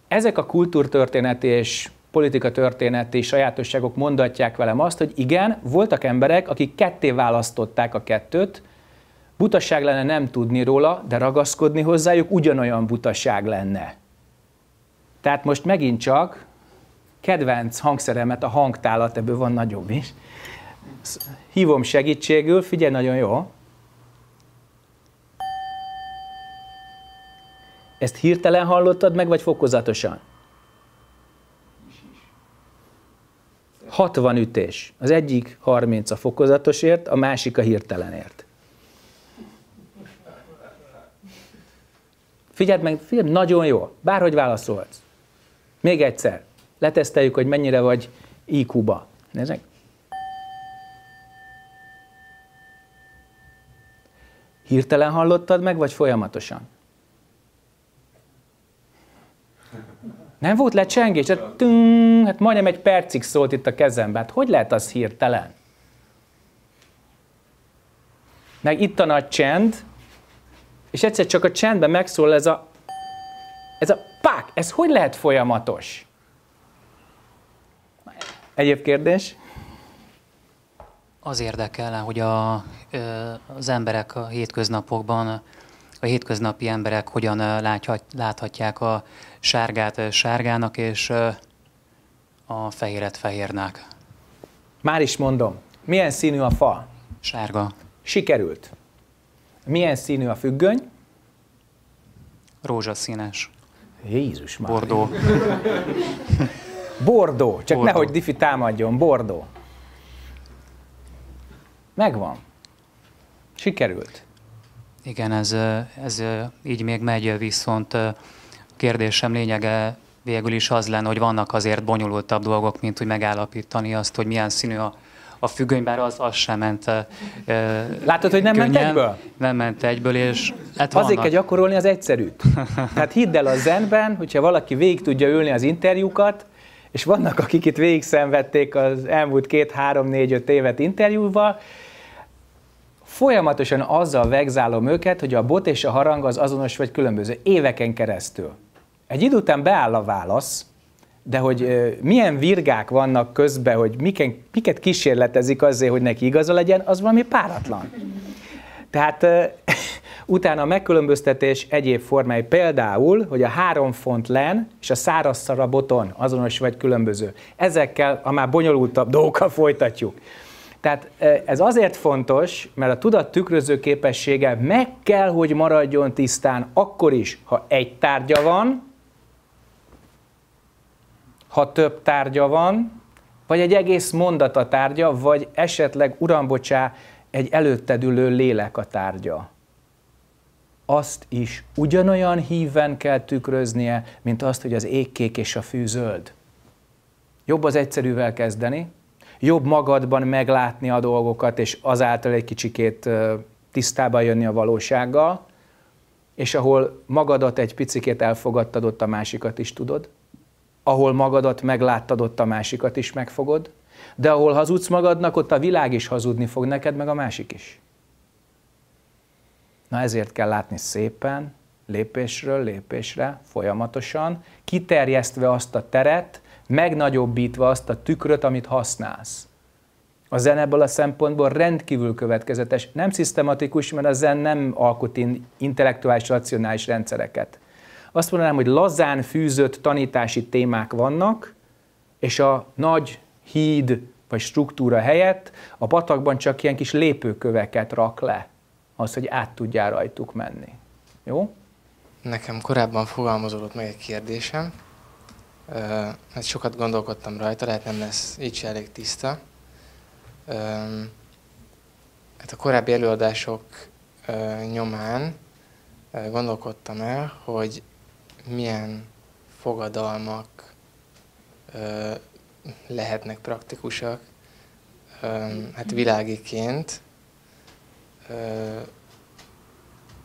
Speaker 1: ezek a kultúrtörténeti és politika történeti sajátosságok mondatják velem azt, hogy igen, voltak emberek, akik ketté választották a kettőt, Butaság lenne nem tudni róla, de ragaszkodni hozzájuk ugyanolyan butaság lenne. Tehát most megint csak kedvenc hangszeremet, a hangtálat, ebből van nagyobb is. Hívom segítségül, figyelj nagyon jó. Ezt hirtelen hallottad meg, vagy fokozatosan? 60 ütés. Az egyik 30 a fokozatosért, a másik a hirtelenért. Figyeld meg, figyeld, nagyon jó. Bárhogy válaszolsz. Még egyszer, leteszteljük, hogy mennyire vagy IQ-ba. Nézzek. Hirtelen hallottad meg, vagy folyamatosan? Nem volt lecsengés? Hát, tűn, hát majdnem egy percig szólt itt a kezembe. Hát hogy lehet az hirtelen? Meg itt a nagy csend, és egyszer csak a csendben megszól ez a ez a pák, ez hogy lehet folyamatos?
Speaker 2: Egyéb kérdés? Az érdekelne, hogy a, az emberek a hétköznapokban, a hétköznapi emberek hogyan láthat, láthatják a sárgát sárgának és
Speaker 1: a fehéret fehérnek. Már is mondom, milyen színű a fa? Sárga. Sikerült. Milyen színű a függöny? Rózsaszínes. Jézus már. Bordó. Bordó, csak Bordó. nehogy Diffi támadjon, Bordó. Megvan. Sikerült. Igen, ez, ez így még megy,
Speaker 3: viszont a kérdésem lényege végül is az lenne, hogy vannak azért bonyolultabb dolgok, mint hogy megállapítani azt, hogy milyen színű a, a függöny, bár az, az sem ment. Látod, hogy nem könnyen, ment egyből? Nem ment egyből, és Hát Azért kell
Speaker 1: gyakorolni az egyszerűt. Tehát hidd el a zenben, hogyha valaki végig tudja ülni az interjúkat, és vannak, akik itt végig szenvedték az elmúlt két, három, négy, öt évet interjúval, folyamatosan azzal vegzálom őket, hogy a bot és a harang az azonos vagy különböző, éveken keresztül. Egy idő után beáll a válasz, de hogy milyen virgák vannak közben, hogy miken, miket kísérletezik azért, hogy neki igaza legyen, az valami páratlan. Tehát Utána a megkülönböztetés egyéb formái, például, hogy a három font len és a száraz boton, azonos vagy különböző. Ezekkel a már bonyolultabb dolgokkal folytatjuk. Tehát e, ez azért fontos, mert a tudat tükröző képessége meg kell, hogy maradjon tisztán akkor is, ha egy tárgya van, ha több tárgya van, vagy egy egész mondat a tárgya, vagy esetleg, uram, bocsá, egy előtted ülő lélek a tárgya azt is ugyanolyan híven kell tükröznie, mint azt, hogy az égkék és a fűzöld. Jobb az egyszerűvel kezdeni, jobb magadban meglátni a dolgokat, és azáltal egy kicsikét tisztában jönni a valósággal, és ahol magadat egy picikét elfogadtad, ott a másikat is tudod, ahol magadat megláttad, ott a másikat is megfogod, de ahol hazudsz magadnak, ott a világ is hazudni fog neked, meg a másik is. Na ezért kell látni szépen, lépésről lépésre, folyamatosan, kiterjesztve azt a teret, megnagyobbítva azt a tükröt, amit használsz. A zen ebből a szempontból rendkívül következetes, nem szisztematikus, mert a zen nem alkot intellektuális, racionális rendszereket. Azt mondanám, hogy lazán fűzött tanítási témák vannak, és a nagy híd vagy struktúra helyett a patakban csak ilyen kis lépőköveket
Speaker 3: rak le az, hogy át tudjál rajtuk menni. Jó? Nekem korábban fogalmazódott meg egy kérdésem, hát sokat gondolkodtam rajta, lehet nem lesz így se elég tiszta. Hát a korábbi előadások nyomán gondolkodtam el, hogy milyen fogadalmak lehetnek praktikusak, hát világiként,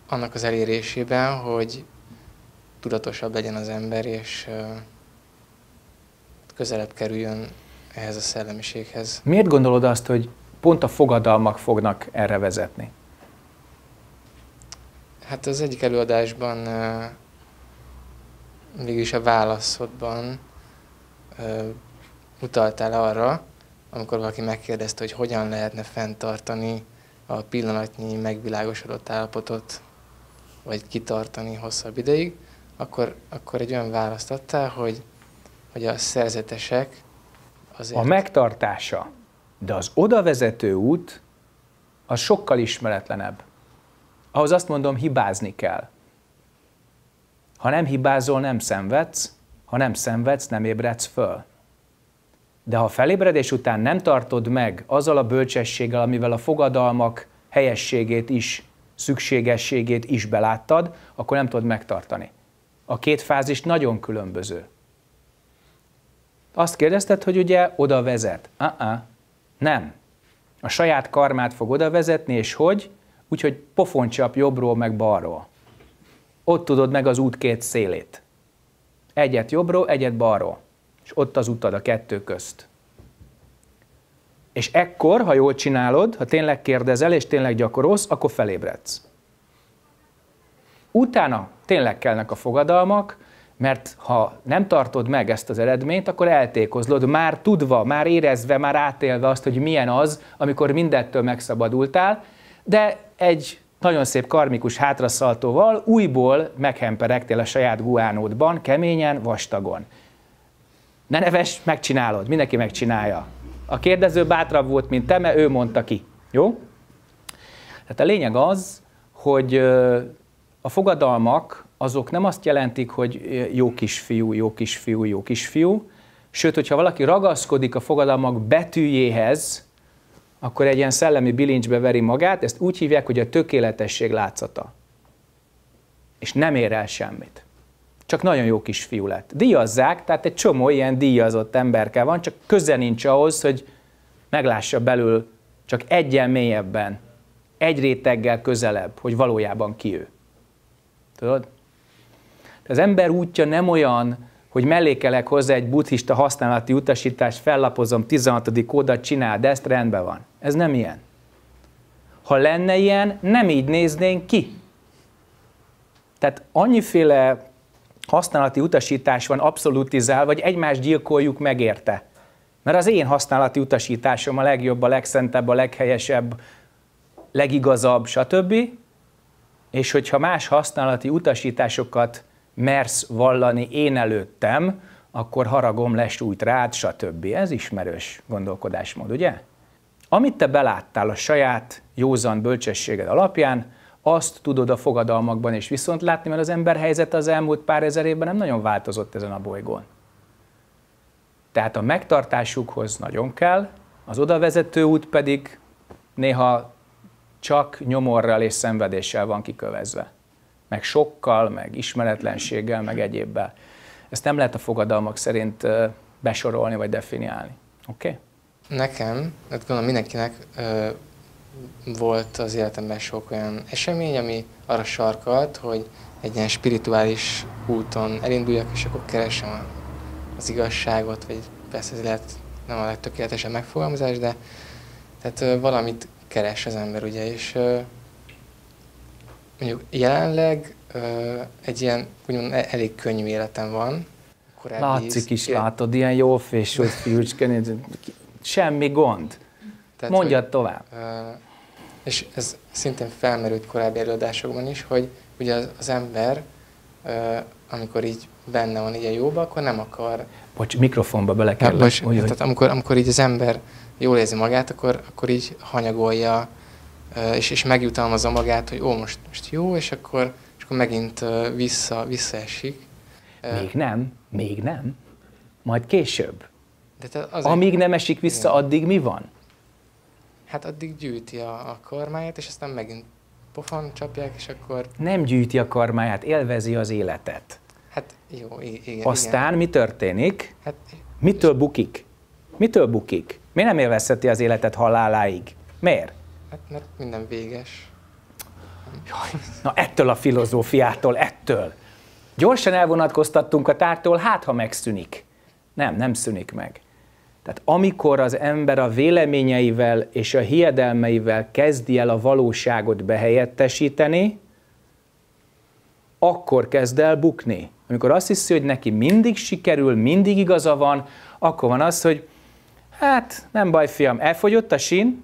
Speaker 3: annak az elérésében, hogy tudatosabb legyen az ember, és közelebb kerüljön ehhez a szellemiséghez.
Speaker 1: Miért gondolod azt, hogy pont a fogadalmak fognak erre vezetni?
Speaker 3: Hát az egyik előadásban mégis a válaszodban utaltál arra, amikor valaki megkérdezte, hogy hogyan lehetne fenntartani a pillanatnyi megvilágosodott állapotot, vagy kitartani hosszabb ideig, akkor, akkor egy olyan választ adtál, hogy, hogy a szerzetesek azért... A
Speaker 1: megtartása, de az odavezető út, az sokkal ismeretlenebb. Ahhoz azt mondom, hibázni kell. Ha nem hibázol, nem szenvedsz, ha nem szenvedsz, nem ébredsz föl. De ha felébredés után nem tartod meg azzal a bölcsességgel, amivel a fogadalmak helyességét is, szükségességét is beláttad, akkor nem tudod megtartani. A két fázis nagyon különböző. Azt kérdezted, hogy ugye oda vezet. Uh-uh. Nem. A saját karmát fog oda vezetni, és hogy? Úgyhogy pofon csap jobbról meg balról. Ott tudod meg az út két szélét. Egyet jobbról, egyet balról és ott az utad a kettő közt. És ekkor, ha jól csinálod, ha tényleg kérdezel és tényleg gyakorolsz, akkor felébredsz. Utána tényleg kellnek a fogadalmak, mert ha nem tartod meg ezt az eredményt, akkor eltékozlod, már tudva, már érezve, már átélve azt, hogy milyen az, amikor mindettől megszabadultál, de egy nagyon szép karmikus hátraszaltóval újból meghemperegtél a saját guánódban, keményen, vastagon. Ne neves, megcsinálod. Mindenki megcsinálja. A kérdező bátrabb volt, mint te, mert ő mondta ki. Jó? Tehát a lényeg az, hogy a fogadalmak azok nem azt jelentik, hogy jó kisfiú, jó kisfiú, jó kisfiú, sőt, hogyha valaki ragaszkodik a fogadalmak betűjéhez, akkor egy ilyen szellemi bilincsbe veri magát, ezt úgy hívják, hogy a tökéletesség látszata. És nem ér el semmit csak nagyon jó kis fiú lett. Díjazzák, tehát egy csomó ilyen díjazott emberke van, csak köze nincs ahhoz, hogy meglássa belül csak egyen mélyebben, egy réteggel közelebb, hogy valójában ki ő. Tudod? Az ember útja nem olyan, hogy mellékelek hozzá egy buddhista használati utasítást, fellapozom 16. kódat, csináld ezt, rendben van. Ez nem ilyen. Ha lenne ilyen, nem így néznénk ki. Tehát annyiféle használati utasítás van abszolutizál, vagy egymást gyilkoljuk meg érte. Mert az én használati utasításom a legjobb, a legszentebb, a leghelyesebb, legigazabb, stb. És hogyha más használati utasításokat mersz vallani én előttem, akkor haragom lesz újt rád, stb. Ez ismerős gondolkodásmód, ugye? Amit te beláttál a saját józan bölcsességed alapján, azt tudod a fogadalmakban is viszont látni, mert az ember helyzet az elmúlt pár ezer évben nem nagyon változott ezen a bolygón. Tehát a megtartásukhoz nagyon kell, az odavezető út pedig néha csak nyomorral és szenvedéssel van kikövezve. Meg sokkal, meg ismeretlenséggel, meg egyébbel. Ezt nem lehet a fogadalmak szerint besorolni vagy definiálni.
Speaker 3: Oké? Okay? Nekem, hát gondolom mindenkinek volt az életemben sok olyan esemény, ami arra sarkalt, hogy egy ilyen spirituális úton elinduljak, és akkor keresem a, az igazságot, vagy persze ez lehet nem a legtökéletesebb megfogalmazás, de tehát valamit keres az ember, ugye, és mondjuk jelenleg egy ilyen úgymond e- elég könnyű életem van. Látszik is, látod, ilyen
Speaker 1: jó fésült fiúcske,
Speaker 3: semmi gond. Tehát, Mondjad hogy, tovább. És ez szintén felmerült korábbi előadásokban is, hogy ugye az, az ember, amikor így benne van így a jóba, akkor nem akar...
Speaker 1: Bocs, mikrofonba bele hát, kell. Bocs, úgy, tehát amikor,
Speaker 3: amikor így az ember jól érzi magát, akkor, akkor így hanyagolja, és, és megjutalmazza magát, hogy ó, most, most jó, és akkor, és akkor megint vissza, visszaesik. Még nem, még
Speaker 1: nem. Majd később.
Speaker 3: De te azért... Amíg nem
Speaker 1: esik vissza, Igen. addig mi van?
Speaker 3: Hát addig gyűjti a, a kormáját, és aztán megint pofon csapják, és akkor...
Speaker 1: Nem gyűjti a karmáját, élvezi az életet.
Speaker 3: Hát jó, igen. Aztán igen. mi
Speaker 1: történik? Hát, Mitől és... bukik? Mitől bukik? Mi nem élvezheti az életet haláláig?
Speaker 3: Miért? Hát mert minden véges.
Speaker 1: Jaj, na ettől a filozófiától, ettől. Gyorsan elvonatkoztattunk a tártól, hát ha megszűnik. Nem, nem szűnik meg. Tehát amikor az ember a véleményeivel és a hiedelmeivel kezdi el a valóságot behelyettesíteni, akkor kezd el bukni. Amikor azt hiszi, hogy neki mindig sikerül, mindig igaza van, akkor van az, hogy hát nem baj fiam, elfogyott a sín,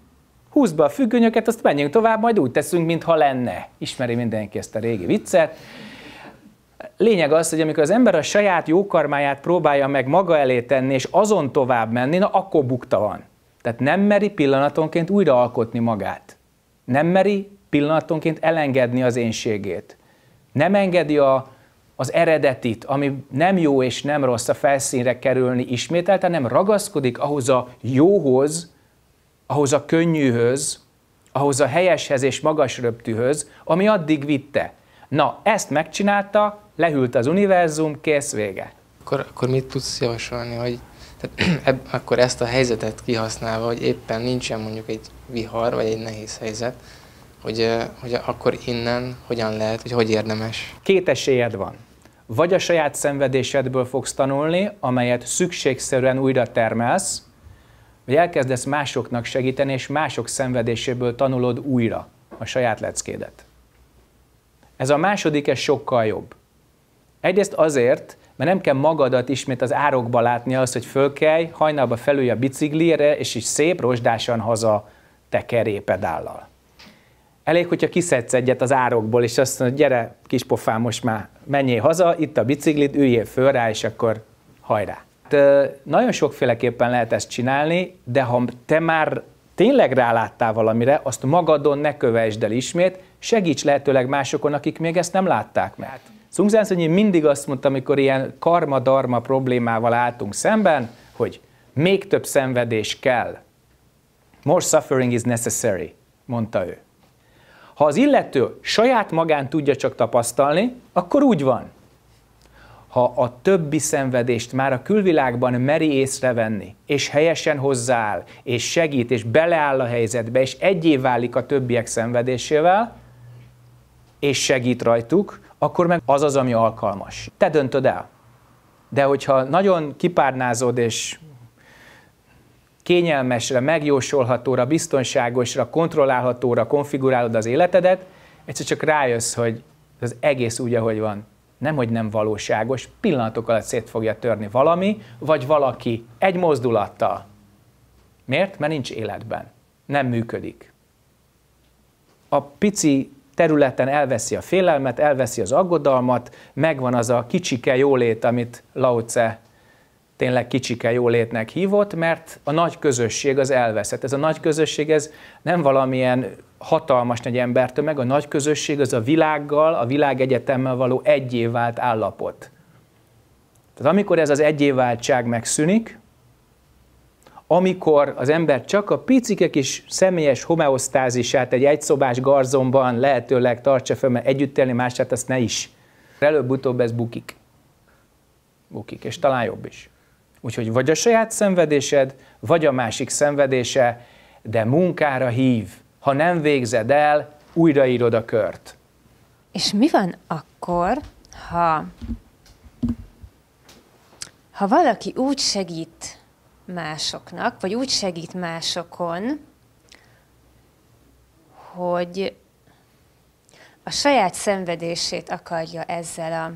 Speaker 1: húzd be a függönyöket, azt menjünk tovább, majd úgy teszünk, mintha lenne. Ismeri mindenki ezt a régi viccet. Lényeg az, hogy amikor az ember a saját jókarmáját próbálja meg maga elé tenni, és azon tovább menni, na akkor bukta van. Tehát nem meri pillanatonként újraalkotni magát. Nem meri pillanatonként elengedni az énségét. Nem engedi a, az eredetit, ami nem jó és nem rossz a felszínre kerülni ismételten, nem ragaszkodik ahhoz a jóhoz, ahhoz a könnyűhöz, ahhoz a helyeshez és magasröptűhöz, ami addig vitte. Na, ezt megcsinálta, lehűlt
Speaker 3: az univerzum, kész vége. Akkor, akkor mit tudsz javasolni, hogy tehát, eb, akkor ezt a helyzetet kihasználva, hogy éppen nincsen mondjuk egy vihar, vagy egy nehéz helyzet, hogy, hogy akkor innen hogyan lehet, hogy hogy érdemes? Két esélyed van.
Speaker 1: Vagy a saját szenvedésedből fogsz tanulni, amelyet szükségszerűen újra termelsz, vagy elkezdesz másoknak segíteni, és mások szenvedéséből tanulod újra a saját leckédet. Ez a második, ez sokkal jobb. Egyrészt azért, mert nem kell magadat ismét az árokba látni az, hogy fölkelj, hajnalba felülj a biciklire, és is szép rozsdásan haza tekeré pedállal. Elég, hogyha kiszedsz egyet az árokból, és azt mondod, gyere, pofám, most már menjél haza, itt a biciklit, üljél föl rá, és akkor hajrá. Hát, nagyon sokféleképpen lehet ezt csinálni, de ha te már tényleg ráláttál valamire, azt magadon ne kövesd el ismét, segíts lehetőleg másokon, akik még ezt nem látták meg. Hát, Szungzán Szönyi mindig azt mondta, amikor ilyen karma-darma problémával álltunk szemben, hogy még több szenvedés kell. More suffering is necessary, mondta ő. Ha az illető saját magán tudja csak tapasztalni, akkor úgy van. Ha a többi szenvedést már a külvilágban meri észrevenni, és helyesen hozzááll, és segít, és beleáll a helyzetbe, és egyé válik a többiek szenvedésével, és segít rajtuk, akkor meg az az, ami alkalmas. Te döntöd el. De hogyha nagyon kipárnázod és kényelmesre, megjósolhatóra, biztonságosra, kontrollálhatóra konfigurálod az életedet, egyszer csak rájössz, hogy az egész úgy, ahogy van. Nem, hogy nem valóságos, pillanatok alatt szét fogja törni valami, vagy valaki egy mozdulattal. Miért? Mert nincs életben. Nem működik. A pici területen elveszi a félelmet, elveszi az aggodalmat, megvan az a kicsike jólét, amit Laoce tényleg kicsike jólétnek hívott, mert a nagy közösség az elveszett. Ez a nagy közösség ez nem valamilyen hatalmas nagy embertömeg, a nagy közösség az a világgal, a világegyetemmel való egyévált állapot. Tehát amikor ez az egyéváltság megszűnik, amikor az ember csak a picike kis személyes homeosztázisát egy egyszobás garzonban lehetőleg tartsa fel, mert együtt élni mását, azt ne is. Előbb-utóbb ez bukik. Bukik, és talán jobb is. Úgyhogy vagy a saját szenvedésed, vagy a másik szenvedése, de munkára hív. Ha nem végzed el, újraírod a kört.
Speaker 2: És mi van akkor, ha, ha valaki úgy segít másoknak, vagy úgy segít másokon, hogy a saját szenvedését akarja ezzel a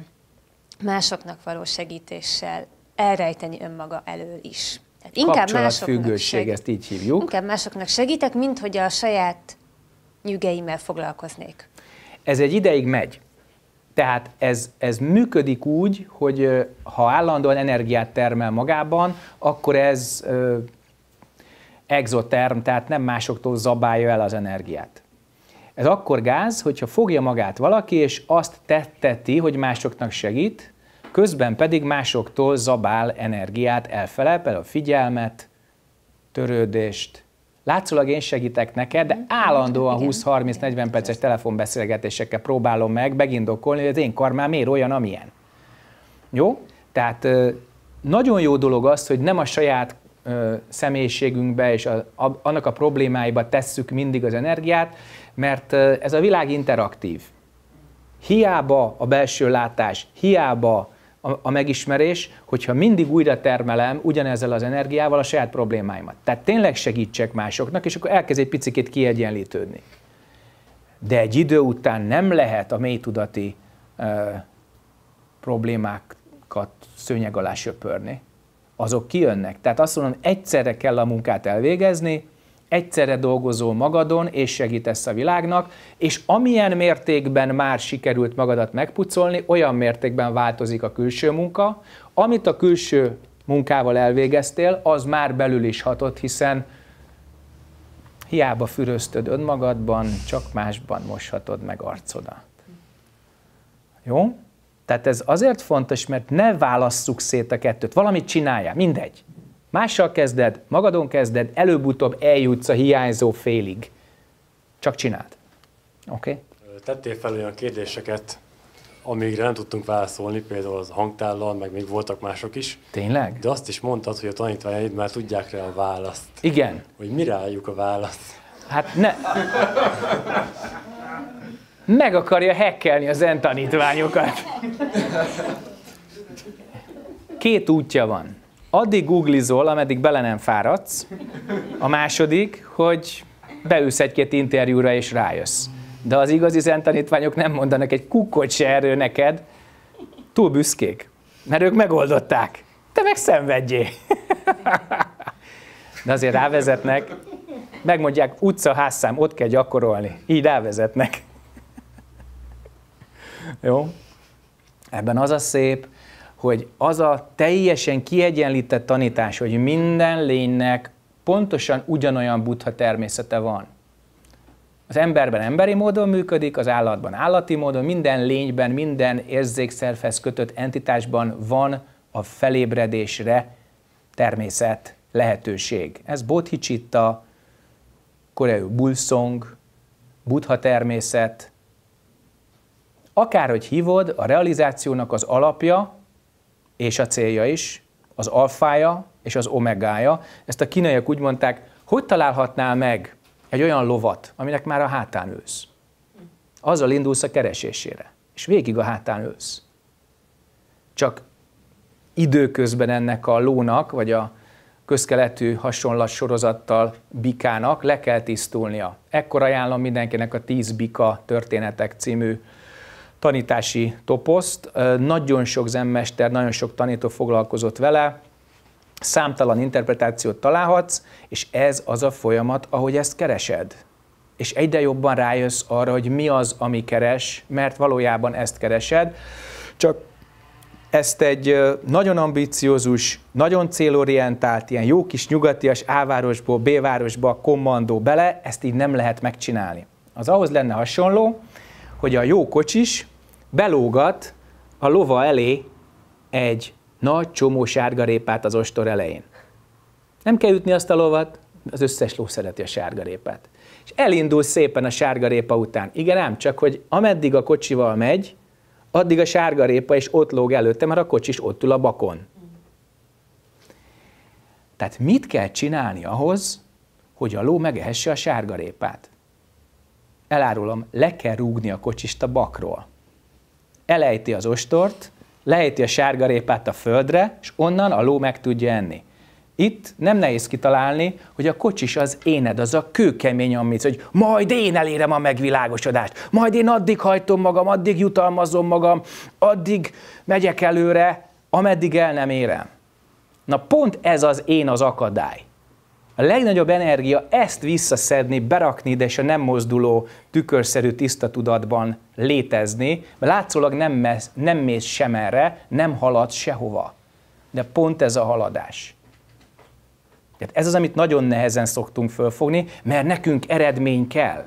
Speaker 2: másoknak való segítéssel elrejteni önmaga elől is. Tehát inkább másoknak
Speaker 1: ezt így hívjuk.
Speaker 2: Inkább másoknak segítek, mint hogy a saját nyügeimmel foglalkoznék.
Speaker 1: Ez egy ideig megy. Tehát ez, ez működik úgy, hogy ha állandóan energiát termel magában, akkor ez ö, exoterm, tehát nem másoktól zabálja el az energiát. Ez akkor gáz, hogyha fogja magát valaki, és azt tetteti, hogy másoknak segít, közben pedig másoktól zabál energiát elfele, a figyelmet, törődést, látszólag én segítek neked, de állandóan 20-30-40 perces telefonbeszélgetésekkel próbálom meg megindokolni, hogy az én karmám miért olyan, amilyen. Jó? Tehát nagyon jó dolog az, hogy nem a saját személyiségünkbe és a, a, annak a problémáiba tesszük mindig az energiát, mert ez a világ interaktív. Hiába a belső látás, hiába a, a megismerés, hogyha mindig újra termelem ugyanezzel az energiával a saját problémáimat. Tehát tényleg segítsek másoknak, és akkor elkezd egy picit kiegyenlítődni. De egy idő után nem lehet a mélytudati ö, problémákat szőnyeg alá söpörni. Azok kijönnek. Tehát azt mondom, egyszerre kell a munkát elvégezni, egyszerre dolgozol magadon, és segítesz a világnak, és amilyen mértékben már sikerült magadat megpucolni, olyan mértékben változik a külső munka, amit a külső munkával elvégeztél, az már belül is hatott, hiszen hiába füröztöd önmagadban, csak másban moshatod meg arcodat. Jó? Tehát ez azért fontos, mert ne válasszuk szét a kettőt. Valamit csináljál, mindegy. Mással kezded, magadon kezded, előbb-utóbb eljutsz a hiányzó félig. Csak csináld. Oké? Okay?
Speaker 3: Tettél fel olyan kérdéseket, amíg nem tudtunk válaszolni, például az hangtállal, meg még voltak mások is. Tényleg? De azt is mondtad, hogy a tanítványaid már tudják rá a választ. Igen. Hogy mi rájuk a választ. Hát ne...
Speaker 1: Meg akarja hekkelni az zen tanítványokat. Két útja van addig googlizol, ameddig bele nem fáradsz. A második, hogy beülsz egy-két interjúra és rájössz. De az igazi zentanítványok nem mondanak egy kukkot se erő neked, túl büszkék, mert ők megoldották. Te meg szenvedjél. De azért rávezetnek, megmondják, utca, házszám, ott kell gyakorolni. Így rávezetnek. Jó? Ebben az a szép, hogy az a teljesen kiegyenlített tanítás, hogy minden lénynek pontosan ugyanolyan buddha természete van. Az emberben emberi módon működik, az állatban állati módon, minden lényben, minden érzékszervhez kötött entitásban van a felébredésre természet lehetőség. Ez bodhicitta, koreai bulszong, buddha természet. Akárhogy hívod, a realizációnak az alapja és a célja is, az alfája és az omegája. Ezt a kínaiak úgy mondták, hogy találhatnál meg egy olyan lovat, aminek már a hátán ülsz? Azzal indulsz a keresésére, és végig a hátán ülsz. Csak időközben ennek a lónak, vagy a közkeletű hasonlat sorozattal bikának le kell tisztulnia. Ekkor ajánlom mindenkinek a 10 bika történetek című tanítási toposzt. Nagyon sok zenmester, nagyon sok tanító foglalkozott vele, számtalan interpretációt találhatsz, és ez az a folyamat, ahogy ezt keresed. És egyre jobban rájössz arra, hogy mi az, ami keres, mert valójában ezt keresed, csak ezt egy nagyon ambiciózus, nagyon célorientált, ilyen jó kis nyugatias A-városból B-városba kommandó bele, ezt így nem lehet megcsinálni. Az ahhoz lenne hasonló, hogy a jó kocsis belógat a lova elé egy nagy csomó sárgarépát az ostor elején. Nem kell ütni azt a lovat, az összes ló szereti a sárgarépát. És elindul szépen a sárgarépa után. Igen ám, csak hogy ameddig a kocsival megy, addig a sárgarépa is ott lóg előtte, mert a kocsi is ott ül a bakon. Tehát mit kell csinálni ahhoz, hogy a ló megehesse a sárgarépát? Elárulom, le kell rúgni a kocsist a bakról elejti az ostort, lejti a sárgarépát a földre, és onnan a ló meg tudja enni. Itt nem nehéz kitalálni, hogy a kocsis az éned, az a kőkemény amit, hogy majd én elérem a megvilágosodást, majd én addig hajtom magam, addig jutalmazom magam, addig megyek előre, ameddig el nem érem. Na pont ez az én az akadály. A legnagyobb energia ezt visszaszedni, berakni, de és a nem mozduló, tükörszerű tiszta tudatban létezni, mert látszólag nem, mez, nem mész sem erre, nem halad sehova. De pont ez a haladás. Tehát ez az, amit nagyon nehezen szoktunk fölfogni, mert nekünk eredmény kell.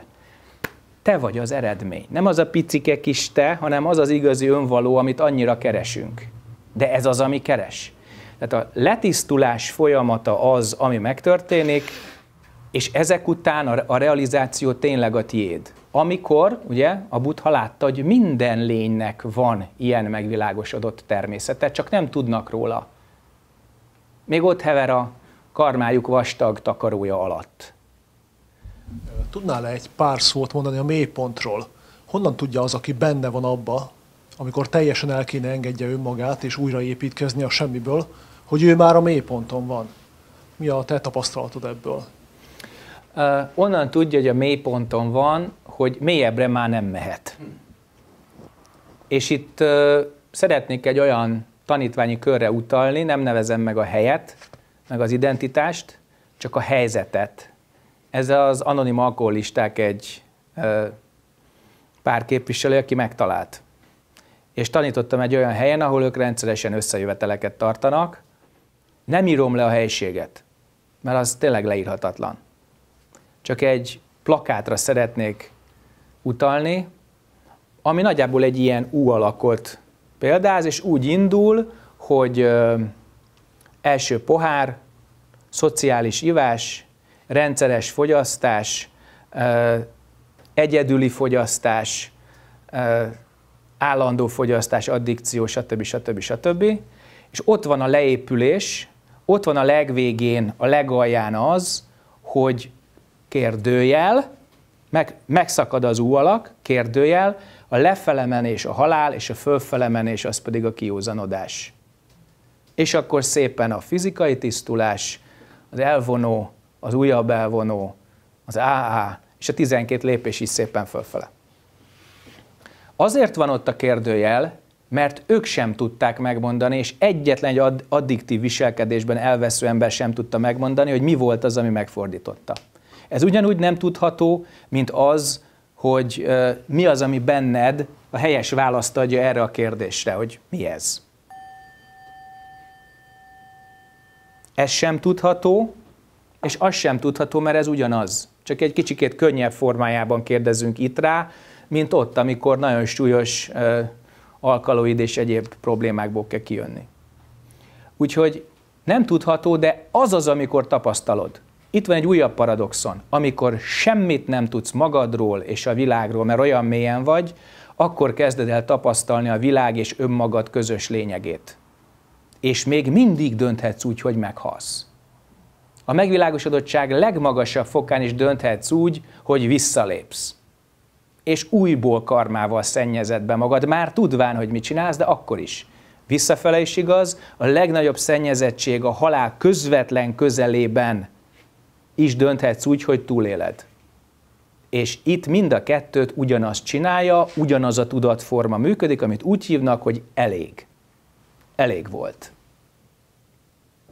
Speaker 1: Te vagy az eredmény. Nem az a picike kis te, hanem az az igazi önvaló, amit annyira keresünk. De ez az, ami keres. Tehát a letisztulás folyamata az, ami megtörténik, és ezek után a, a realizáció tényleg a tiéd. Amikor, ugye, a buddha látta, hogy minden lénynek van ilyen megvilágosodott természete, csak nem tudnak róla. Még ott hever a karmájuk vastag takarója alatt.
Speaker 4: Tudnál -e egy pár szót mondani a mélypontról? Honnan tudja az, aki benne van abba, amikor teljesen el kéne engedje önmagát és újraépítkezni a semmiből, hogy ő már a mélyponton van. Mi a te tapasztalatod ebből?
Speaker 1: Uh, onnan tudja, hogy a mélyponton van, hogy mélyebbre már nem mehet. És itt uh, szeretnék egy olyan tanítványi körre utalni, nem nevezem meg a helyet, meg az identitást, csak a helyzetet. Ez az anonim alkoholisták egy uh, pár képviselő, aki megtalált. És tanítottam egy olyan helyen, ahol ők rendszeresen összejöveteleket tartanak, nem írom le a helységet, mert az tényleg leírhatatlan. Csak egy plakátra szeretnék utalni, ami nagyjából egy ilyen U alakot példáz, és úgy indul, hogy első pohár, szociális ivás, rendszeres fogyasztás, egyedüli fogyasztás, állandó fogyasztás, addikció, stb. stb. stb. stb. És ott van a leépülés, ott van a legvégén, a legalján az, hogy kérdőjel, meg, megszakad az úalak, kérdőjel, a lefelemenés a halál, és a fölfelemenés az pedig a kiózanodás. És akkor szépen a fizikai tisztulás, az elvonó, az újabb elvonó, az AA, és a 12 lépés is szépen fölfele. Azért van ott a kérdőjel, mert ők sem tudták megmondani, és egyetlen egy addiktív viselkedésben elvesző ember sem tudta megmondani, hogy mi volt az, ami megfordította. Ez ugyanúgy nem tudható, mint az, hogy mi az, ami benned a helyes választ adja erre a kérdésre, hogy mi ez. Ez sem tudható, és az sem tudható, mert ez ugyanaz. Csak egy kicsikét könnyebb formájában kérdezünk itt rá, mint ott, amikor nagyon súlyos alkaloid és egyéb problémákból kell kijönni. Úgyhogy nem tudható, de az az, amikor tapasztalod. Itt van egy újabb paradoxon. Amikor semmit nem tudsz magadról és a világról, mert olyan mélyen vagy, akkor kezded el tapasztalni a világ és önmagad közös lényegét. És még mindig dönthetsz úgy, hogy meghalsz. A megvilágosodottság legmagasabb fokán is dönthetsz úgy, hogy visszalépsz és újból karmával szennyezed be magad, már tudván, hogy mit csinálsz, de akkor is. Visszafele is igaz, a legnagyobb szennyezettség a halál közvetlen közelében is dönthetsz úgy, hogy túléled. És itt mind a kettőt ugyanazt csinálja, ugyanaz a tudatforma működik, amit úgy hívnak, hogy elég. Elég volt.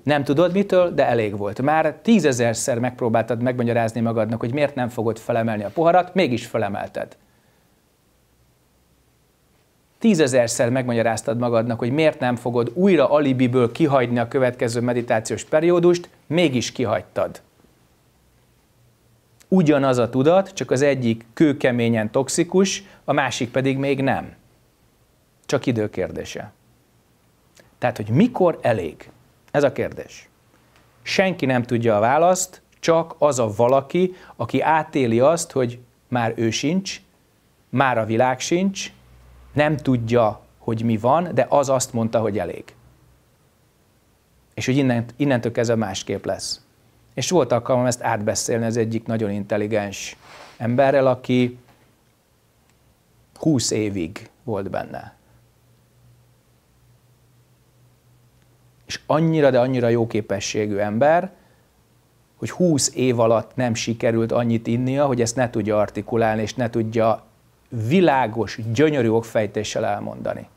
Speaker 1: Nem tudod mitől, de elég volt. Már tízezerszer megpróbáltad megmagyarázni magadnak, hogy miért nem fogod felemelni a poharat, mégis felemelted tízezerszer megmagyaráztad magadnak, hogy miért nem fogod újra alibiből kihagyni a következő meditációs periódust, mégis kihagytad. Ugyanaz a tudat, csak az egyik kőkeményen toxikus, a másik pedig még nem. Csak idő kérdése. Tehát, hogy mikor elég? Ez a kérdés. Senki nem tudja a választ, csak az a valaki, aki átéli azt, hogy már ő sincs, már a világ sincs, nem tudja, hogy mi van, de az azt mondta, hogy elég. És hogy innent, innentől kezdve másképp lesz. És volt alkalmam ezt átbeszélni az egyik nagyon intelligens emberrel, aki 20 évig volt benne. És annyira, de annyira jó képességű ember, hogy 20 év alatt nem sikerült annyit innia, hogy ezt ne tudja artikulálni, és ne tudja világos, gyönyörű okfejtéssel elmondani.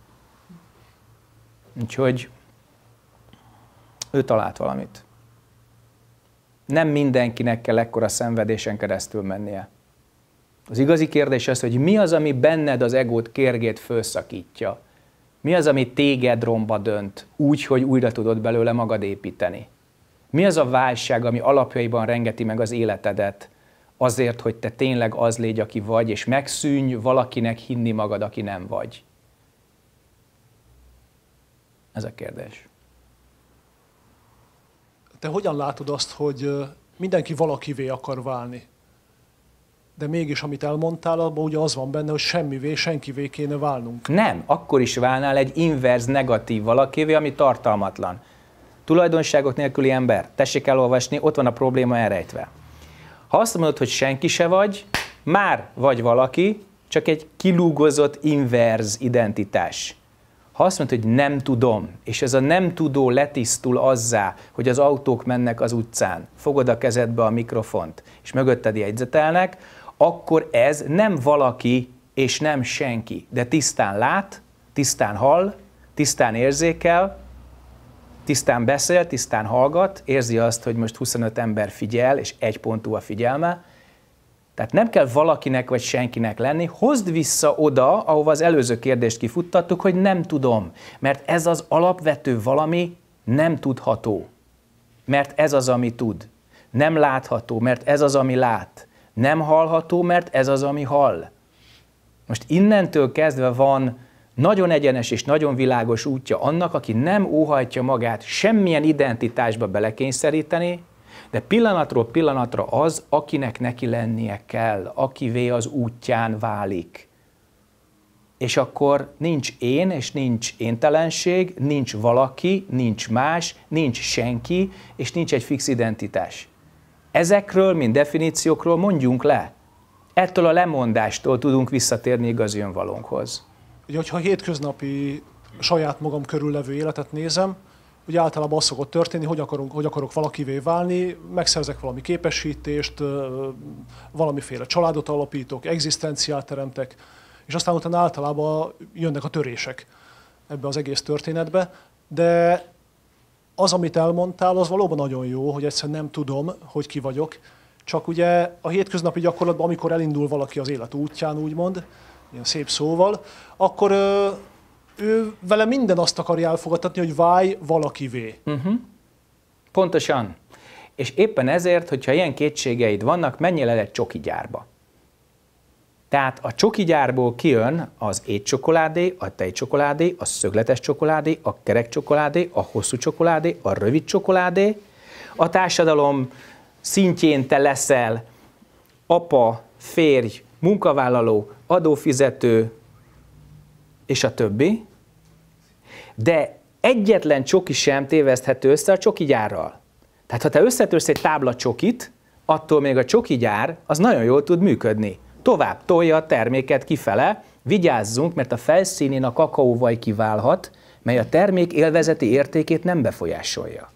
Speaker 1: Úgyhogy ő talált valamit. Nem mindenkinek kell ekkora szenvedésen keresztül mennie. Az igazi kérdés az, hogy mi az, ami benned az egót kérgét fölszakítja. Mi az, ami téged romba dönt, úgy, hogy újra tudod belőle magad építeni? Mi az a válság, ami alapjaiban rengeti meg az életedet, azért, hogy te tényleg az légy, aki vagy, és megszűnj valakinek hinni magad, aki nem vagy? Ez a kérdés.
Speaker 4: Te hogyan látod azt, hogy mindenki valakivé akar válni? de mégis, amit elmondtál, abban ugye az van benne, hogy semmivé, senkivé kéne válnunk.
Speaker 1: Nem, akkor is válnál egy inverz negatív valakivé, ami tartalmatlan. Tulajdonságok nélküli ember, tessék elolvasni, ott van a probléma elrejtve. Ha azt mondod, hogy senki se vagy, már vagy valaki, csak egy kilúgozott inverz identitás. Ha azt mondod, hogy nem tudom, és ez a nem tudó letisztul azzá, hogy az autók mennek az utcán, fogod a kezedbe a mikrofont, és mögötted jegyzetelnek, akkor ez nem valaki és nem senki, de tisztán lát, tisztán hall, tisztán érzékel, tisztán beszél, tisztán hallgat, érzi azt, hogy most 25 ember figyel, és egy pontú a figyelme. Tehát nem kell valakinek vagy senkinek lenni, hozd vissza oda, ahova az előző kérdést kifuttattuk, hogy nem tudom, mert ez az alapvető valami nem tudható, mert ez az, ami tud. Nem látható, mert ez az, ami lát. Nem hallható, mert ez az, ami hall. Most innentől kezdve van nagyon egyenes és nagyon világos útja annak, aki nem óhajtja magát semmilyen identitásba belekényszeríteni, de pillanatról pillanatra az, akinek neki lennie kell, akivé az útján válik. És akkor nincs én, és nincs éntelenség, nincs valaki, nincs más, nincs senki, és nincs egy fix identitás. Ezekről, mint definíciókról mondjunk le. Ettől a lemondástól tudunk visszatérni igazi önvalónkhoz.
Speaker 4: Ugye, hogyha a hétköznapi saját magam körül levő életet nézem, ugye általában az szokott történni, hogy, akarunk, hogy akarok valakivé válni, megszerzek valami képesítést, valamiféle családot alapítok, egzisztenciát teremtek, és aztán utána általában jönnek a törések ebbe az egész történetbe, de az, amit elmondtál, az valóban nagyon jó, hogy egyszerűen nem tudom, hogy ki vagyok, csak ugye a hétköznapi gyakorlatban, amikor elindul valaki az élet útján, úgymond, ilyen szép szóval, akkor ö, ő vele minden azt akarja elfogadtatni, hogy válj valakivé. Uh-huh.
Speaker 1: Pontosan. És éppen ezért, hogyha ilyen kétségeid vannak, menjél el egy csoki gyárba. Tehát a csoki gyárból kijön az étcsokoládé, a tejcsokoládé, a szögletes csokoládé, a kerek csokoládé, a hosszú csokoládé, a rövid csokoládé. A társadalom szintjén te leszel apa, férj, munkavállaló, adófizető, és a többi, de egyetlen csoki sem téveszthető össze a csoki gyárral. Tehát ha te összetörsz egy tábla csokit, attól még a csoki gyár az nagyon jól tud működni. Tovább tolja a terméket kifele, vigyázzunk, mert a felszínén a kakaóvaj kiválhat, mely a termék élvezeti értékét nem befolyásolja.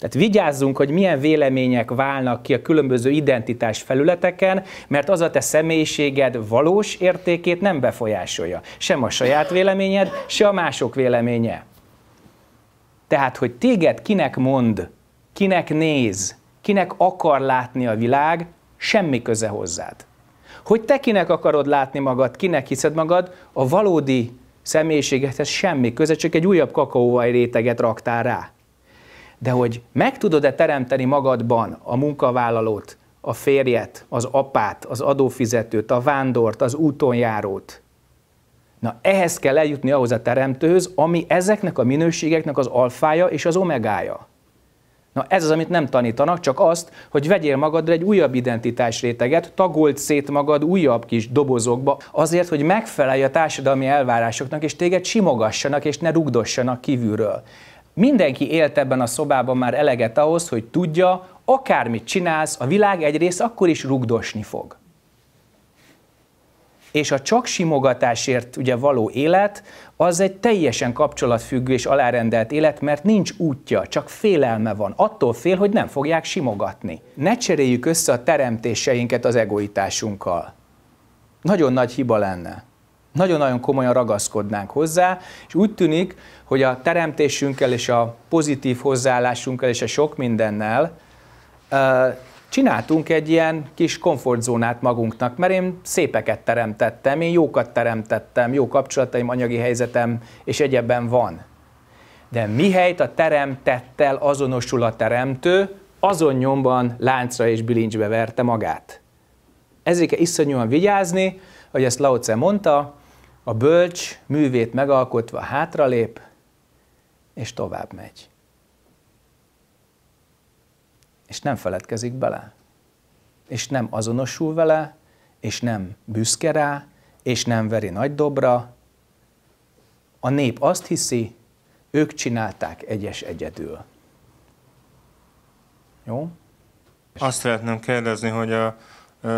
Speaker 1: Tehát vigyázzunk, hogy milyen vélemények válnak ki a különböző identitás felületeken, mert az a te személyiséged valós értékét nem befolyásolja. Sem a saját véleményed, se a mások véleménye. Tehát, hogy téged kinek mond, kinek néz, kinek akar látni a világ, semmi köze hozzád. Hogy te kinek akarod látni magad, kinek hiszed magad, a valódi személyiségedhez semmi köze, csak egy újabb kakaóvaj réteget raktál rá de hogy meg tudod-e teremteni magadban a munkavállalót, a férjet, az apát, az adófizetőt, a vándort, az útonjárót. Na ehhez kell eljutni ahhoz a teremtőhöz, ami ezeknek a minőségeknek az alfája és az omegája. Na ez az, amit nem tanítanak, csak azt, hogy vegyél magadra egy újabb identitás réteget, tagolt szét magad újabb kis dobozokba, azért, hogy megfelelj a társadalmi elvárásoknak, és téged simogassanak, és ne rugdossanak kívülről. Mindenki élt ebben a szobában már eleget ahhoz, hogy tudja, akármit csinálsz, a világ egyrészt akkor is rugdosni fog. És a csak simogatásért ugye való élet, az egy teljesen kapcsolatfüggő és alárendelt élet, mert nincs útja, csak félelme van. Attól fél, hogy nem fogják simogatni. Ne cseréljük össze a teremtéseinket az egoitásunkkal. Nagyon nagy hiba lenne. Nagyon-nagyon komolyan ragaszkodnánk hozzá, és úgy tűnik, hogy a teremtésünkkel és a pozitív hozzáállásunkkal és a sok mindennel csináltunk egy ilyen kis komfortzónát magunknak, mert én szépeket teremtettem, én jókat teremtettem, jó kapcsolataim, anyagi helyzetem és egyebben van. De mihelyt a teremtettel azonosul a teremtő, azon nyomban láncra és bilincsbe verte magát. Ezért kell iszonyúan vigyázni, hogy ezt Laoce mondta, a bölcs művét megalkotva hátralép, és tovább megy. És nem feledkezik bele, és nem azonosul vele, és nem büszke rá, és nem veri nagy dobra. A nép azt hiszi, ők csinálták egyes egyedül. Jó?
Speaker 3: Azt szeretném kérdezni, hogy a,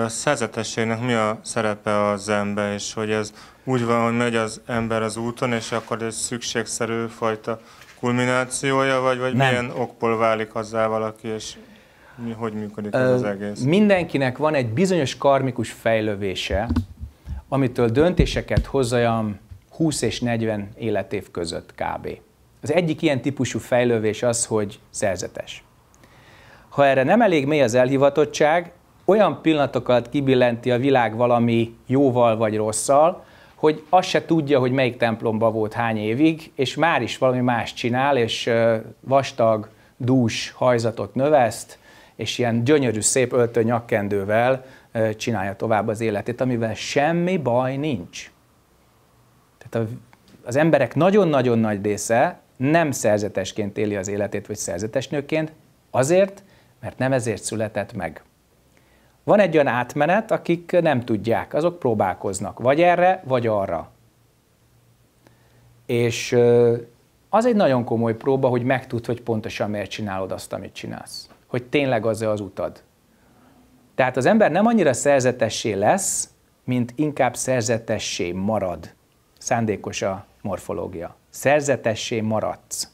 Speaker 3: szerzetességnek mi a szerepe az ember, és hogy ez úgy van, hogy megy az ember az úton, és akkor ez szükségszerű fajta kulminációja, vagy, vagy nem. milyen okból válik hozzá valaki, és mi, hogy működik ez az egész?
Speaker 1: Mindenkinek van egy bizonyos karmikus fejlővése, amitől döntéseket hoz olyan 20 és 40 életév között kb. Az egyik ilyen típusú fejlővés az, hogy szerzetes. Ha erre nem elég mély az elhivatottság, olyan pillanatokat kibillenti a világ valami jóval vagy rosszal, hogy azt se tudja, hogy melyik templomba volt hány évig, és már is valami más csinál, és vastag, dús hajzatot növeszt, és ilyen gyönyörű, szép öltő nyakkendővel csinálja tovább az életét, amivel semmi baj nincs. Tehát az emberek nagyon-nagyon nagy része nem szerzetesként éli az életét, vagy szerzetesnőként, azért, mert nem ezért született meg. Van egy olyan átmenet, akik nem tudják, azok próbálkoznak, vagy erre, vagy arra. És az egy nagyon komoly próba, hogy megtudd, hogy pontosan miért csinálod azt, amit csinálsz. Hogy tényleg az-e az utad. Tehát az ember nem annyira szerzetessé lesz, mint inkább szerzetessé marad. Szándékos a morfológia. Szerzetessé maradsz.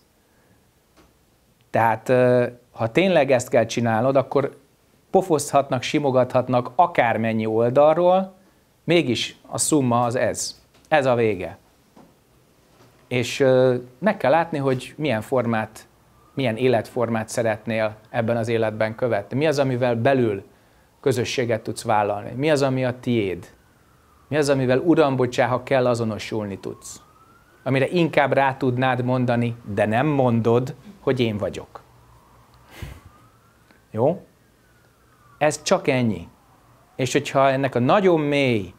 Speaker 1: Tehát ha tényleg ezt kell csinálnod, akkor pofozhatnak, simogathatnak akármennyi oldalról, mégis a szumma az ez. Ez a vége. És meg kell látni, hogy milyen formát, milyen életformát szeretnél ebben az életben követni. Mi az, amivel belül közösséget tudsz vállalni? Mi az, ami a tiéd? Mi az, amivel urambocsá, ha kell, azonosulni tudsz? Amire inkább rá tudnád mondani, de nem mondod, hogy én vagyok. Jó? Ez csak ennyi. És hogyha ennek a nagyon mély,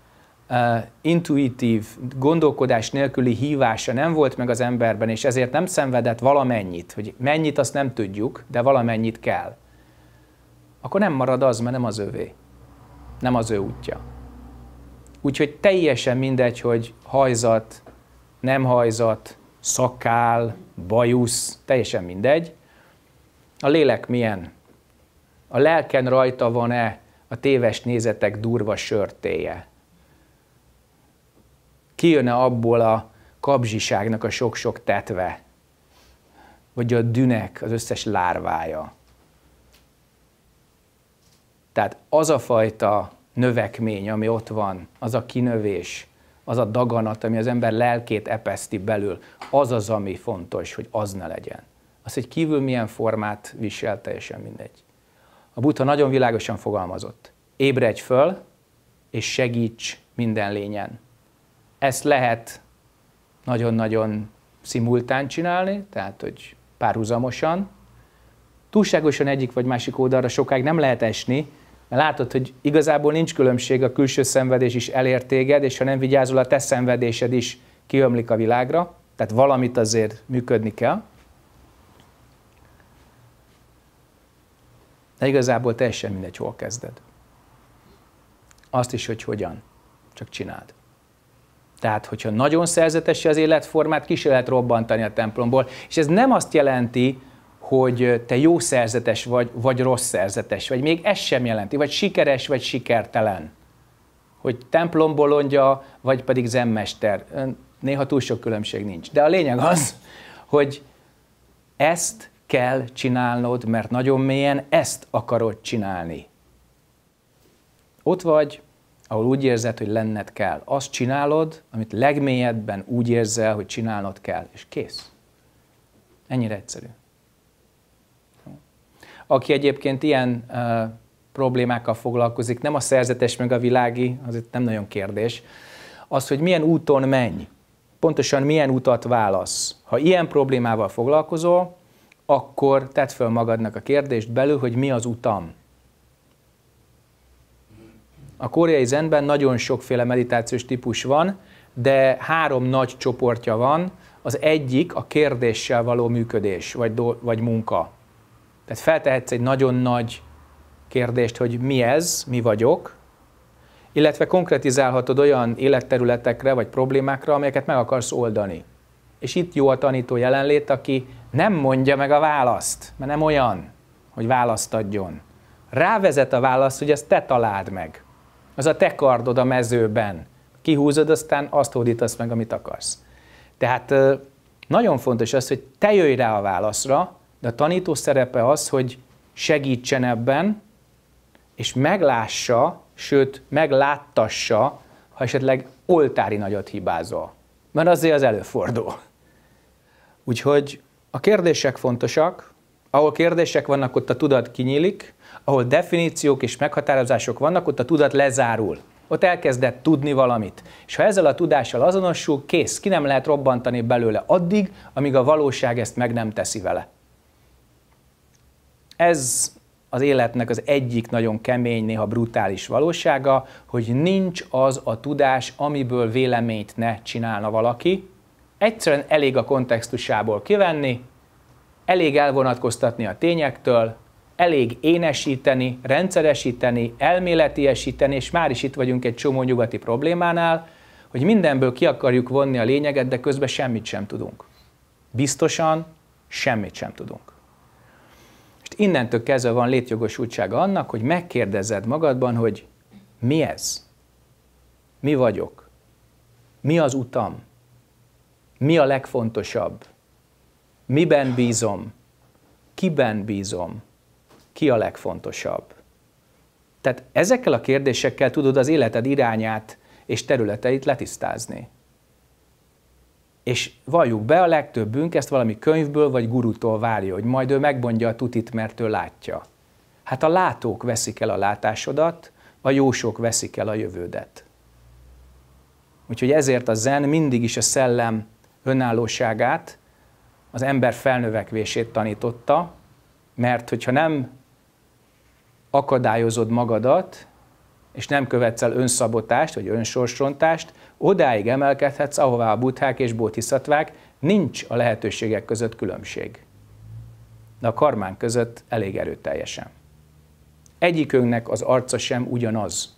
Speaker 1: uh, intuitív, gondolkodás nélküli hívása nem volt meg az emberben, és ezért nem szenvedett valamennyit, hogy mennyit azt nem tudjuk, de valamennyit kell, akkor nem marad az, mert nem az övé. Nem az ő útja. Úgyhogy teljesen mindegy, hogy hajzat, nem hajzat, szakál, bajusz, teljesen mindegy. A lélek milyen a lelken rajta van-e a téves nézetek durva sörtéje? Kijön-e abból a kapzsiságnak a sok-sok tetve? Vagy a dünek, az összes lárvája? Tehát az a fajta növekmény, ami ott van, az a kinövés, az a daganat, ami az ember lelkét epeszti belül, az az, ami fontos, hogy az ne legyen. Az, hogy kívül milyen formát visel, teljesen mindegy. A Buddha nagyon világosan fogalmazott. Ébredj föl, és segíts minden lényen. Ezt lehet nagyon-nagyon szimultán csinálni, tehát hogy párhuzamosan. Túlságosan egyik vagy másik oldalra sokáig nem lehet esni, mert látod, hogy igazából nincs különbség, a külső szenvedés is elér téged, és ha nem vigyázol, a te szenvedésed is kiömlik a világra, tehát valamit azért működni kell. De igazából teljesen mindegy, hol kezded. Azt is, hogy hogyan. Csak csináld. Tehát, hogyha nagyon szerzetesi az életformát, ki se lehet robbantani a templomból. És ez nem azt jelenti, hogy te jó szerzetes vagy, vagy rossz szerzetes, vagy még ez sem jelenti, vagy sikeres, vagy sikertelen. Hogy templombolondja, vagy pedig zemmester. Néha túl sok különbség nincs. De a lényeg az, hogy ezt kell csinálnod, mert nagyon mélyen ezt akarod csinálni. Ott vagy, ahol úgy érzed, hogy lenned kell. Azt csinálod, amit legmélyedben úgy érzel, hogy csinálnod kell, és kész. Ennyire egyszerű. Aki egyébként ilyen uh, problémákkal foglalkozik, nem a szerzetes meg a világi, az itt nem nagyon kérdés, az, hogy milyen úton menj, pontosan milyen utat válasz. Ha ilyen problémával foglalkozol, akkor tedd fel magadnak a kérdést belül, hogy mi az utam. A koreai zenben nagyon sokféle meditációs típus van, de három nagy csoportja van. Az egyik a kérdéssel való működés, vagy, do, vagy munka. Tehát feltehetsz egy nagyon nagy kérdést, hogy mi ez, mi vagyok, illetve konkretizálhatod olyan életterületekre vagy problémákra, amelyeket meg akarsz oldani. És itt jó a tanító jelenlét, aki nem mondja meg a választ, mert nem olyan, hogy választ adjon. Rávezet a választ, hogy ezt te találd meg. Az a te kardod a mezőben. Kihúzod, aztán azt hódítasz meg, amit akarsz. Tehát nagyon fontos az, hogy te jöjj rá a válaszra, de a tanító szerepe az, hogy segítsen ebben, és meglássa, sőt, megláttassa, ha esetleg oltári nagyot hibázol. Mert azért az előfordul. Úgyhogy a kérdések fontosak, ahol kérdések vannak, ott a tudat kinyílik, ahol definíciók és meghatározások vannak, ott a tudat lezárul. Ott elkezdett tudni valamit. És ha ezzel a tudással azonosul, kész, ki nem lehet robbantani belőle addig, amíg a valóság ezt meg nem teszi vele. Ez az életnek az egyik nagyon kemény, néha brutális valósága, hogy nincs az a tudás, amiből véleményt ne csinálna valaki, Egyszerűen elég a kontextusából kivenni, elég elvonatkoztatni a tényektől, elég énesíteni, rendszeresíteni, elméletiesíteni, és már is itt vagyunk egy csomó nyugati problémánál, hogy mindenből ki akarjuk vonni a lényeget, de közben semmit sem tudunk. Biztosan semmit sem tudunk. És innentől kezdve van létjogosultsága annak, hogy megkérdezed magadban, hogy mi ez? Mi vagyok? Mi az utam? Mi a legfontosabb? Miben bízom? Kiben bízom? Ki a legfontosabb? Tehát ezekkel a kérdésekkel tudod az életed irányát és területeit letisztázni. És valljuk be, a legtöbbünk ezt valami könyvből vagy gurútól várja, hogy majd ő megmondja a tutit, mert ő látja. Hát a látók veszik el a látásodat, a jósok veszik el a jövődet. Úgyhogy ezért a zen mindig is a szellem önállóságát, az ember felnövekvését tanította, mert hogyha nem akadályozod magadat, és nem követsz el önszabotást vagy önsorsrontást, odáig emelkedhetsz, ahová a buthák és bótiszatvák, nincs a lehetőségek között különbség. De a karmán között elég erőteljesen. Egyikünknek az arca sem ugyanaz.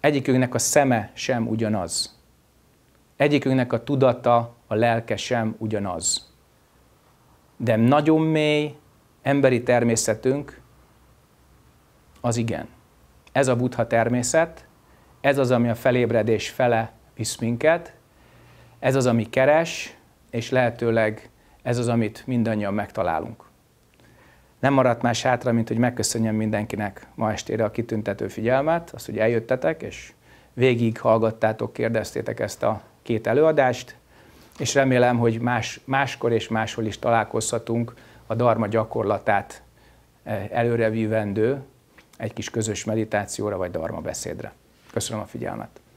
Speaker 1: Egyikünknek a szeme sem ugyanaz. Egyikünknek a tudata, a lelke sem ugyanaz. De nagyon mély emberi természetünk az igen. Ez a buddha természet, ez az, ami a felébredés fele visz minket, ez az, ami keres, és lehetőleg ez az, amit mindannyian megtalálunk. Nem maradt más hátra, mint hogy megköszönjem mindenkinek ma estére a kitüntető figyelmet, azt, hogy eljöttetek, és végig hallgattátok, kérdeztétek ezt a két előadást, és remélem, hogy más, máskor és máshol is találkozhatunk a Dharma gyakorlatát e, előrevívendő egy kis közös meditációra vagy Dharma beszédre. Köszönöm a figyelmet!